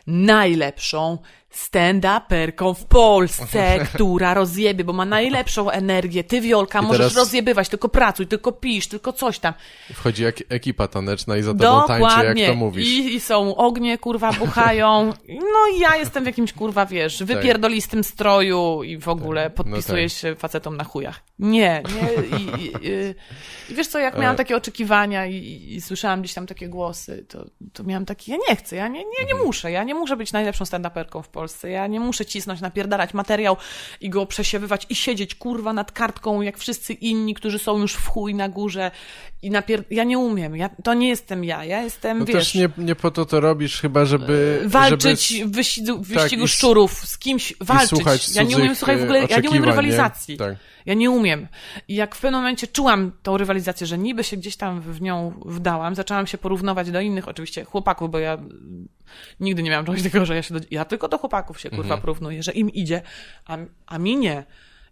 najlepszą, stand-uperką w Polsce, która rozjebie, bo ma najlepszą energię. Ty, Wiolka, I możesz teraz... rozjebywać, tylko pracuj, tylko pisz, tylko coś tam. Wchodzi ek ekipa taneczna i za tobą tańczy, jak to mówisz. I, I są ognie, kurwa, buchają. No i ja jestem w jakimś, kurwa, wiesz, tak. wypierdolistym stroju i w ogóle tak. No podpisuję no tak. się facetom na chujach. Nie, nie. I, i, i wiesz co, jak miałam takie oczekiwania i, słyszałam gdzieś tam takie głosy, to, to miałam takie, ja nie chcę, ja nie, nie, nie mhm. muszę, ja nie muszę być najlepszą stand-uperką w Polsce Polsce. Ja nie muszę cisnąć, napierdalać materiał i go przesiewywać i siedzieć kurwa nad kartką jak wszyscy inni, którzy są już w chuj na górze i napier... Ja nie umiem, ja... to nie jestem ja, ja jestem, no wiesz... też nie, nie po to to robisz chyba, żeby... E, walczyć żeby... w wyścigu, w tak, wyścigu tak, szczurów, z kimś walczyć. Ja nie umiem, słuchaj, w e, ogóle, ja nie umiem rywalizacji. Nie? Tak. Ja nie umiem. I jak w pewnym momencie czułam tą rywalizację, że niby się gdzieś tam w nią wdałam, zaczęłam się porównywać do innych, oczywiście chłopaków, bo ja Nigdy nie miałam czegoś tego, że ja się do... Ja tylko do chłopaków się, kurwa, mhm. porównuję, że im idzie, a, a mi nie.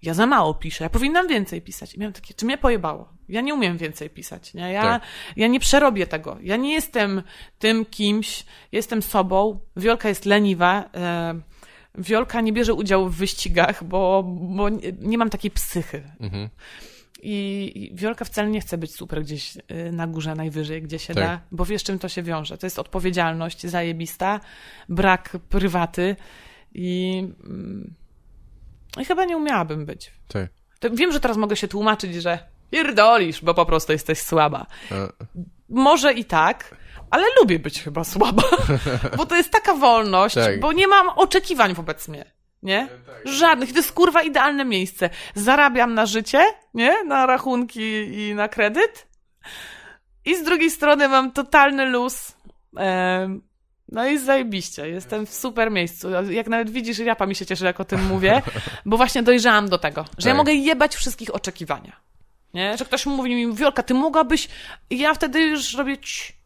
Ja za mało piszę, ja powinnam więcej pisać. I miałam takie, czy mnie pojebało? Ja nie umiem więcej pisać, nie? Ja, tak. ja nie przerobię tego. Ja nie jestem tym kimś, jestem sobą. Wiolka jest leniwa. E... Wiolka nie bierze udziału w wyścigach, bo, bo nie, nie mam takiej psychy. Mhm. I Wiolka wcale nie chce być super gdzieś y, na górze, najwyżej, gdzie się tak. da, bo wiesz, czym to się wiąże. To jest odpowiedzialność zajebista, brak prywaty i, mm, i chyba nie umiałabym być. Tak. Wiem, że teraz mogę się tłumaczyć, że pierdolisz, bo po prostu jesteś słaba. A... Może i tak, ale lubię być chyba słaba, bo to jest taka wolność, tak. bo nie mam oczekiwań wobec mnie nie? E, tak. Żadnych. To jest kurwa idealne miejsce. Zarabiam na życie, nie? Na rachunki i na kredyt. I z drugiej strony mam totalny luz. No i zajebiście. Jestem w super miejscu. Jak nawet widzisz, japa mi się cieszy, jak o tym mówię, bo właśnie dojrzałam do tego, że ja tak. mogę jebać wszystkich oczekiwania. Nie? Że ktoś mówi mi, Wiolka, ty mogłabyś... I ja wtedy już robić.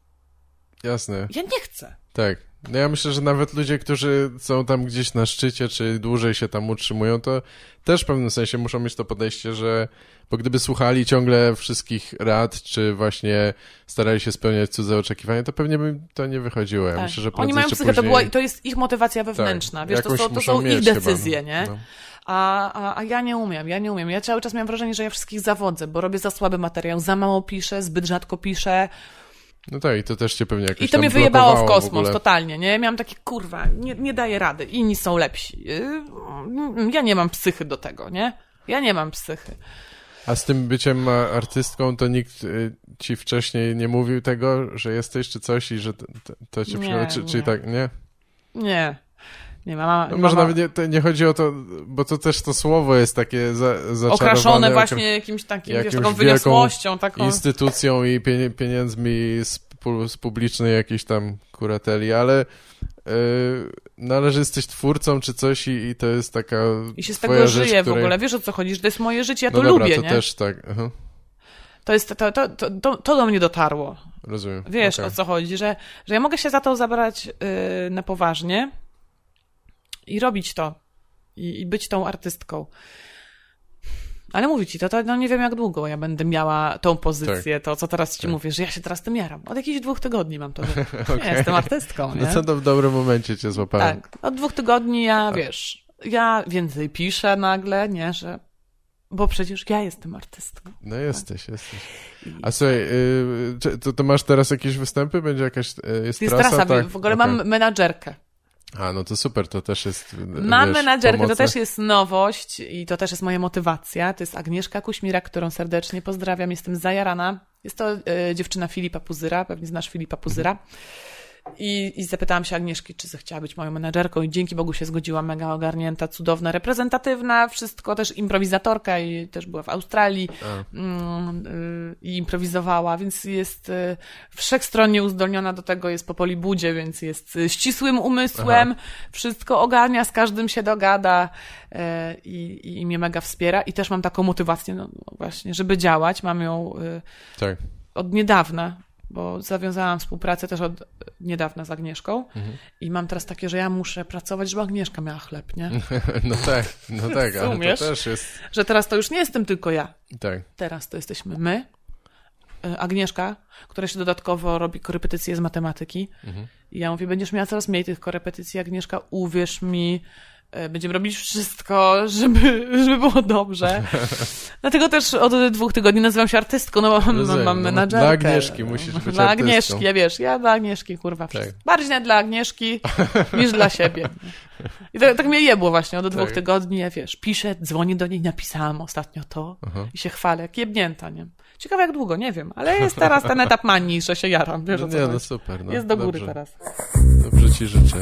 Jasne. Ja nie chcę. Tak. No ja myślę, że nawet ludzie, którzy są tam gdzieś na szczycie, czy dłużej się tam utrzymują, to też w pewnym sensie muszą mieć to podejście, że bo gdyby słuchali ciągle wszystkich rad, czy właśnie starali się spełniać cudze oczekiwania, to pewnie by to nie wychodziło. Ja tak. myślę, że Oni mają psychę, później... to, była, to jest ich motywacja wewnętrzna, tak, wiesz, to są, to są ich decyzje, chyba. No, nie? No. A, a, a, ja nie umiem, ja nie umiem. Ja cały czas miałam wrażenie, że ja wszystkich zawodzę, bo robię za słaby materiał, za mało piszę, zbyt rzadko piszę, no tak, i to też cię pewnie jakoś I to mnie wyjebało w kosmos w totalnie, nie? Miałam taki, kurwa, nie, nie daję rady, inni są lepsi. Y, mm, ja nie mam psychy do tego, nie? Ja nie mam psychy. A z tym byciem artystką to nikt y, ci wcześniej nie mówił tego, że jesteś czy coś i że to, to cię przychodzi, czyli tak, nie? Nie, nie ma, no może nawet nie, to nie chodzi o to, bo to też to słowo jest takie za, zaczarowane. Okraszone właśnie jakimś takim, jakimś wiesz, taką wyniosłością. Taką... Instytucją i pieniędzmi z, z publicznej jakiejś tam kurateli, ale yy, należy no, jesteś twórcą czy coś i, i, to jest taka I się z tego żyje której... w ogóle, wiesz o co chodzi, że to jest moje życie, ja no to dobra, lubię, to nie? też tak, Aha. To, jest, to, to, to, to do mnie dotarło. Rozumiem. Wiesz okay. o co chodzi, że, że ja mogę się za to zabrać yy, na poważnie, i robić to. I, i być tą artystką. Ale mówię ci, to, to no nie wiem jak długo ja będę miała tą pozycję, tak. to co teraz ci tak. mówię, że ja się teraz tym jaram. Od jakichś dwóch tygodni mam to, że okay. ja jestem artystką. No nie? No co do, w dobrym momencie cię złapałem. Tak, od dwóch tygodni ja, wiesz, ja więcej piszę nagle, nie, że... Bo przecież ja jestem artystką. No tak. jesteś, jesteś. A słuchaj, yy, to, to, masz teraz jakieś występy? Będzie jakaś, yy, jest, jest trasa? trasa tak? W ogóle okay. mam menadżerkę. A, no to super, to też jest. E, Mam wiesz, menadżerkę, to też jest nowość i to też jest moja motywacja. To jest Agnieszka Kuśmira, którą serdecznie pozdrawiam, jestem zajarana. Jest to y, dziewczyna Filipa Puzyra, pewnie znasz Filipa Puzyra. Mhm. I, I zapytałam się Agnieszki, czy zechciała być moją menedżerką i dzięki Bogu się zgodziła, mega ogarnięta, cudowna, reprezentatywna, wszystko, też improwizatorka i też była w Australii mm, y, i improwizowała, więc jest y, wszechstronnie uzdolniona do tego, jest po polibudzie, więc jest y, ścisłym umysłem, Aha. wszystko ogarnia, z każdym się dogada i, i, i mnie mega wspiera i też mam taką motywację, no właśnie, żeby działać, mam ją tak. od niedawna bo zawiązałam współpracę też od niedawna z Agnieszką mhm. i mam teraz takie, że ja muszę pracować, żeby Agnieszka miała chleb, nie? No tak, no tak, ale to też jest... Że teraz to już nie jestem tylko ja. Tak. Teraz to jesteśmy my, e, Agnieszka, która się dodatkowo robi korepetycje z matematyki. Mhm. I ja mówię, będziesz miała coraz mniej tych korepetycji, Agnieszka, uwierz mi, E, będziemy robić wszystko, żeby, żeby było dobrze. Dlatego też od dwóch tygodni nazywam się artystką, no mam, mam, mam no menadżerkę. Dla Agnieszki musisz być Dla Agnieszki, ja wiesz, ja dla Agnieszki, kurwa. Tak. Bardziej dla Agnieszki niż dla siebie. I tak, tak mnie było właśnie od dwóch tak. tygodni, ja wiesz, piszę, dzwonię do niej, napisałam ostatnio to Aha. i się chwalę, jak jebnięta, nie? Ciekawe jak długo, nie wiem, ale jest teraz ten etap manii, że się jaram, wiesz no, nie, no super. No, jest do góry teraz. Dobrze ci życzę.